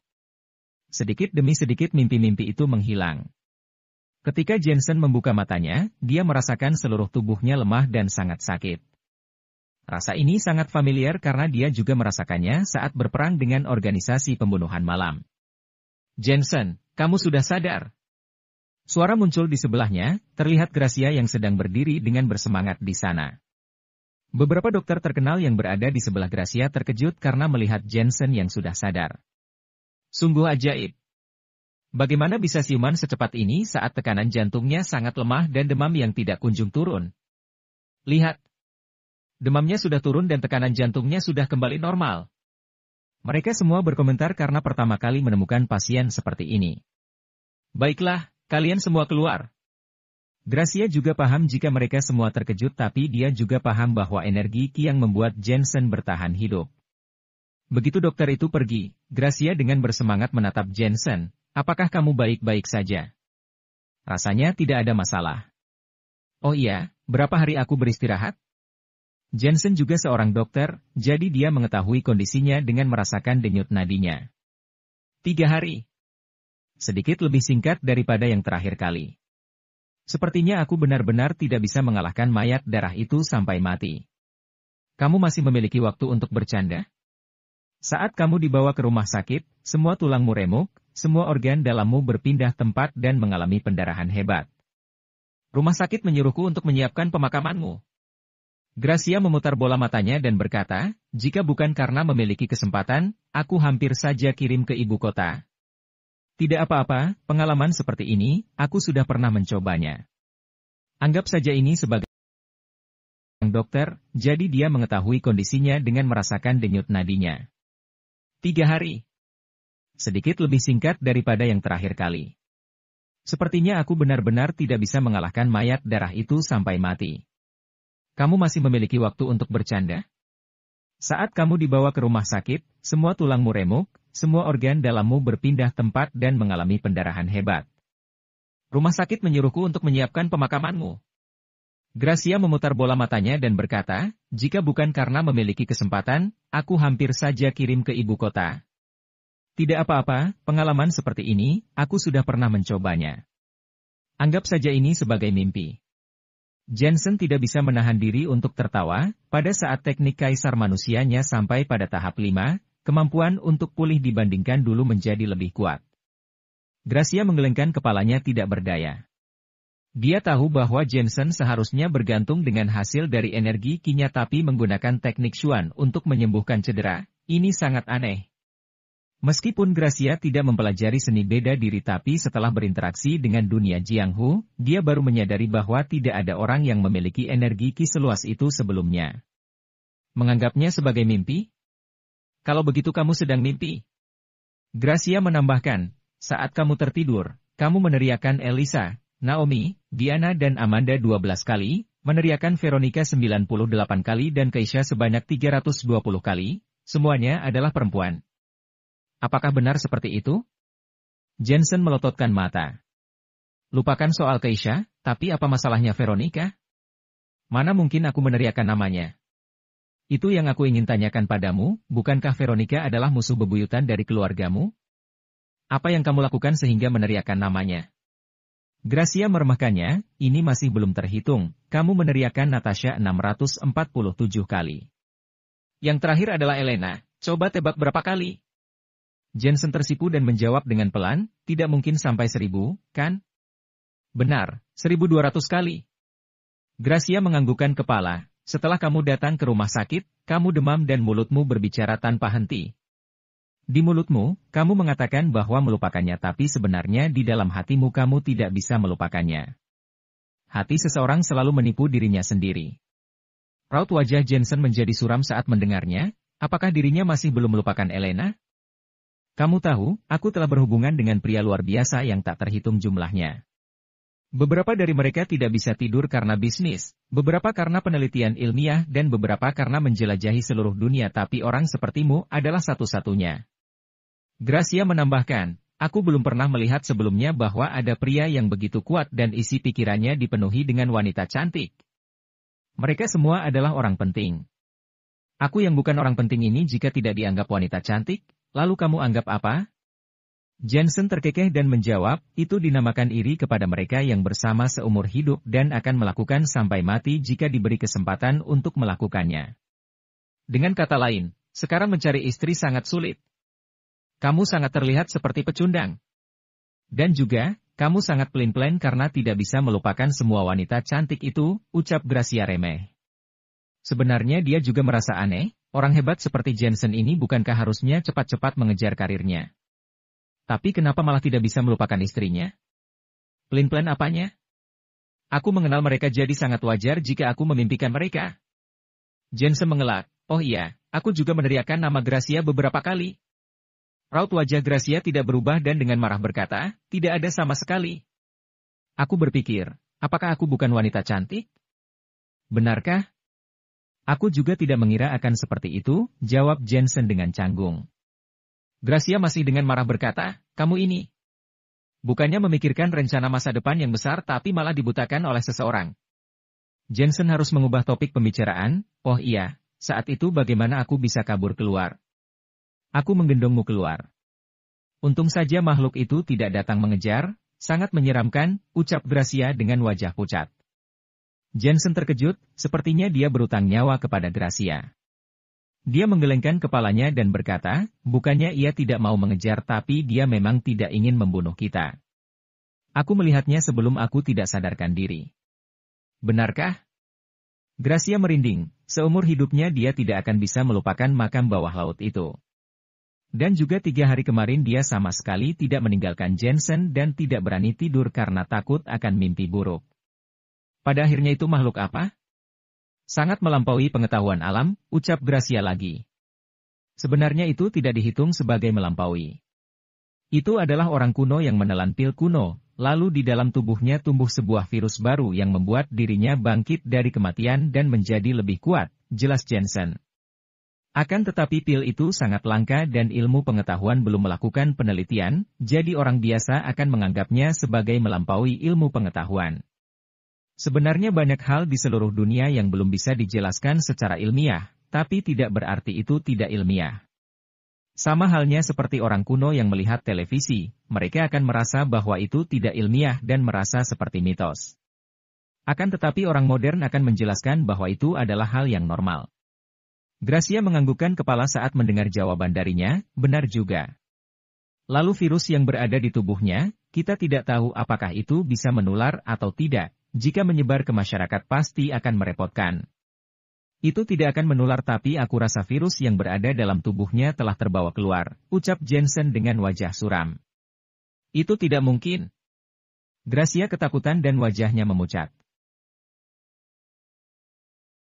Sedikit demi sedikit mimpi-mimpi itu menghilang. Ketika Jensen membuka matanya, dia merasakan seluruh tubuhnya lemah dan sangat sakit. Rasa ini sangat familiar karena dia juga merasakannya saat berperang dengan organisasi pembunuhan malam. Jensen, kamu sudah sadar? Suara muncul di sebelahnya, terlihat Gracia yang sedang berdiri dengan bersemangat di sana. Beberapa dokter terkenal yang berada di sebelah Gracia terkejut karena melihat Jensen yang sudah sadar. Sungguh ajaib. Bagaimana bisa siuman secepat ini saat tekanan jantungnya sangat lemah dan demam yang tidak kunjung turun? Lihat. Demamnya sudah turun dan tekanan jantungnya sudah kembali normal. Mereka semua berkomentar karena pertama kali menemukan pasien seperti ini. Baiklah, kalian semua keluar, Gracia juga paham jika mereka semua terkejut tapi dia juga paham bahwa energi Ki yang membuat Jensen bertahan hidup. Begitu dokter itu pergi, Gracia dengan bersemangat menatap Jensen, apakah kamu baik-baik saja? Rasanya tidak ada masalah. Oh iya, berapa hari aku beristirahat? Jensen juga seorang dokter, jadi dia mengetahui kondisinya dengan merasakan denyut nadinya. Tiga hari. Sedikit lebih singkat daripada yang terakhir kali. Sepertinya aku benar-benar tidak bisa mengalahkan mayat darah itu sampai mati. Kamu masih memiliki waktu untuk bercanda? Saat kamu dibawa ke rumah sakit, semua tulangmu remuk, semua organ dalammu berpindah tempat dan mengalami pendarahan hebat. Rumah sakit menyuruhku untuk menyiapkan pemakamanmu. Gracia memutar bola matanya dan berkata, jika bukan karena memiliki kesempatan, aku hampir saja kirim ke ibu kota. Tidak apa-apa, pengalaman seperti ini, aku sudah pernah mencobanya. Anggap saja ini sebagai dokter, jadi dia mengetahui kondisinya dengan merasakan denyut nadinya. Tiga hari. Sedikit lebih singkat daripada yang terakhir kali. Sepertinya aku benar-benar tidak bisa mengalahkan mayat darah itu sampai mati. Kamu masih memiliki waktu untuk bercanda? Saat kamu dibawa ke rumah sakit, semua tulangmu remuk, semua organ dalammu berpindah tempat dan mengalami pendarahan hebat. Rumah sakit menyuruhku untuk menyiapkan pemakamanmu. Gracia memutar bola matanya dan berkata, jika bukan karena memiliki kesempatan, aku hampir saja kirim ke ibu kota. Tidak apa-apa, pengalaman seperti ini, aku sudah pernah mencobanya. Anggap saja ini sebagai mimpi. Jensen tidak bisa menahan diri untuk tertawa, pada saat teknik kaisar manusianya sampai pada tahap 5, Kemampuan untuk pulih dibandingkan dulu menjadi lebih kuat. Gracia menggelengkan kepalanya tidak berdaya. Dia tahu bahwa Jensen seharusnya bergantung dengan hasil dari energi kinya tapi menggunakan teknik Xuan untuk menyembuhkan cedera. Ini sangat aneh. Meskipun Gracia tidak mempelajari seni beda diri tapi setelah berinteraksi dengan dunia Jiang Hu, dia baru menyadari bahwa tidak ada orang yang memiliki energi ki seluas itu sebelumnya. Menganggapnya sebagai mimpi, kalau begitu kamu sedang mimpi. Gracia menambahkan, saat kamu tertidur, kamu meneriakan Elisa, Naomi, Diana dan Amanda 12 kali, meneriakan Veronica 98 kali dan Keisha sebanyak 320 kali, semuanya adalah perempuan. Apakah benar seperti itu? Jensen melototkan mata. Lupakan soal Keisha, tapi apa masalahnya Veronica? Mana mungkin aku meneriakan namanya? Itu yang aku ingin tanyakan padamu, bukankah Veronica adalah musuh bebuyutan dari keluargamu? Apa yang kamu lakukan sehingga meneriakkan namanya? Gracia meremahkannya. ini masih belum terhitung, kamu meneriakkan Natasha 647 kali. Yang terakhir adalah Elena, coba tebak berapa kali? Jensen tersipu dan menjawab dengan pelan, tidak mungkin sampai seribu, kan? Benar, 1200 kali. Gracia menganggukkan kepala, setelah kamu datang ke rumah sakit, kamu demam dan mulutmu berbicara tanpa henti. Di mulutmu, kamu mengatakan bahwa melupakannya tapi sebenarnya di dalam hatimu kamu tidak bisa melupakannya. Hati seseorang selalu menipu dirinya sendiri. Raut wajah Jensen menjadi suram saat mendengarnya, apakah dirinya masih belum melupakan Elena? Kamu tahu, aku telah berhubungan dengan pria luar biasa yang tak terhitung jumlahnya. Beberapa dari mereka tidak bisa tidur karena bisnis, beberapa karena penelitian ilmiah dan beberapa karena menjelajahi seluruh dunia tapi orang sepertimu adalah satu-satunya. Gracia menambahkan, aku belum pernah melihat sebelumnya bahwa ada pria yang begitu kuat dan isi pikirannya dipenuhi dengan wanita cantik. Mereka semua adalah orang penting. Aku yang bukan orang penting ini jika tidak dianggap wanita cantik, lalu kamu anggap apa? Jensen terkekeh dan menjawab, itu dinamakan iri kepada mereka yang bersama seumur hidup dan akan melakukan sampai mati jika diberi kesempatan untuk melakukannya. Dengan kata lain, sekarang mencari istri sangat sulit. Kamu sangat terlihat seperti pecundang. Dan juga, kamu sangat pelin-pelan karena tidak bisa melupakan semua wanita cantik itu, ucap Gracia remeh. Sebenarnya dia juga merasa aneh, orang hebat seperti Jensen ini bukankah harusnya cepat-cepat mengejar karirnya. Tapi kenapa malah tidak bisa melupakan istrinya? plin plan apanya? Aku mengenal mereka jadi sangat wajar jika aku memimpikan mereka. Jensen mengelak, oh iya, aku juga meneriakkan nama Gracia beberapa kali. Raut wajah Gracia tidak berubah dan dengan marah berkata, tidak ada sama sekali. Aku berpikir, apakah aku bukan wanita cantik? Benarkah? Aku juga tidak mengira akan seperti itu, jawab Jensen dengan canggung. Gracia masih dengan marah berkata, kamu ini. Bukannya memikirkan rencana masa depan yang besar tapi malah dibutakan oleh seseorang. Jensen harus mengubah topik pembicaraan, oh iya, saat itu bagaimana aku bisa kabur keluar. Aku menggendongmu keluar. Untung saja makhluk itu tidak datang mengejar, sangat menyeramkan, ucap Gracia dengan wajah pucat. Jensen terkejut, sepertinya dia berutang nyawa kepada Gracia. Dia menggelengkan kepalanya dan berkata, bukannya ia tidak mau mengejar tapi dia memang tidak ingin membunuh kita. Aku melihatnya sebelum aku tidak sadarkan diri. Benarkah? Gracia merinding, seumur hidupnya dia tidak akan bisa melupakan makam bawah laut itu. Dan juga tiga hari kemarin dia sama sekali tidak meninggalkan Jensen dan tidak berani tidur karena takut akan mimpi buruk. Pada akhirnya itu makhluk apa? Sangat melampaui pengetahuan alam, ucap Gracia lagi. Sebenarnya itu tidak dihitung sebagai melampaui. Itu adalah orang kuno yang menelan pil kuno, lalu di dalam tubuhnya tumbuh sebuah virus baru yang membuat dirinya bangkit dari kematian dan menjadi lebih kuat, jelas Jensen. Akan tetapi pil itu sangat langka dan ilmu pengetahuan belum melakukan penelitian, jadi orang biasa akan menganggapnya sebagai melampaui ilmu pengetahuan. Sebenarnya banyak hal di seluruh dunia yang belum bisa dijelaskan secara ilmiah, tapi tidak berarti itu tidak ilmiah. Sama halnya seperti orang kuno yang melihat televisi, mereka akan merasa bahwa itu tidak ilmiah dan merasa seperti mitos. Akan tetapi orang modern akan menjelaskan bahwa itu adalah hal yang normal. Gracia menganggukkan kepala saat mendengar jawaban darinya, benar juga. Lalu virus yang berada di tubuhnya, kita tidak tahu apakah itu bisa menular atau tidak, jika menyebar ke masyarakat pasti akan merepotkan. Itu tidak akan menular tapi aku rasa virus yang berada dalam tubuhnya telah terbawa keluar, ucap Jensen dengan wajah suram. Itu tidak mungkin. Gracia ketakutan dan wajahnya memucat.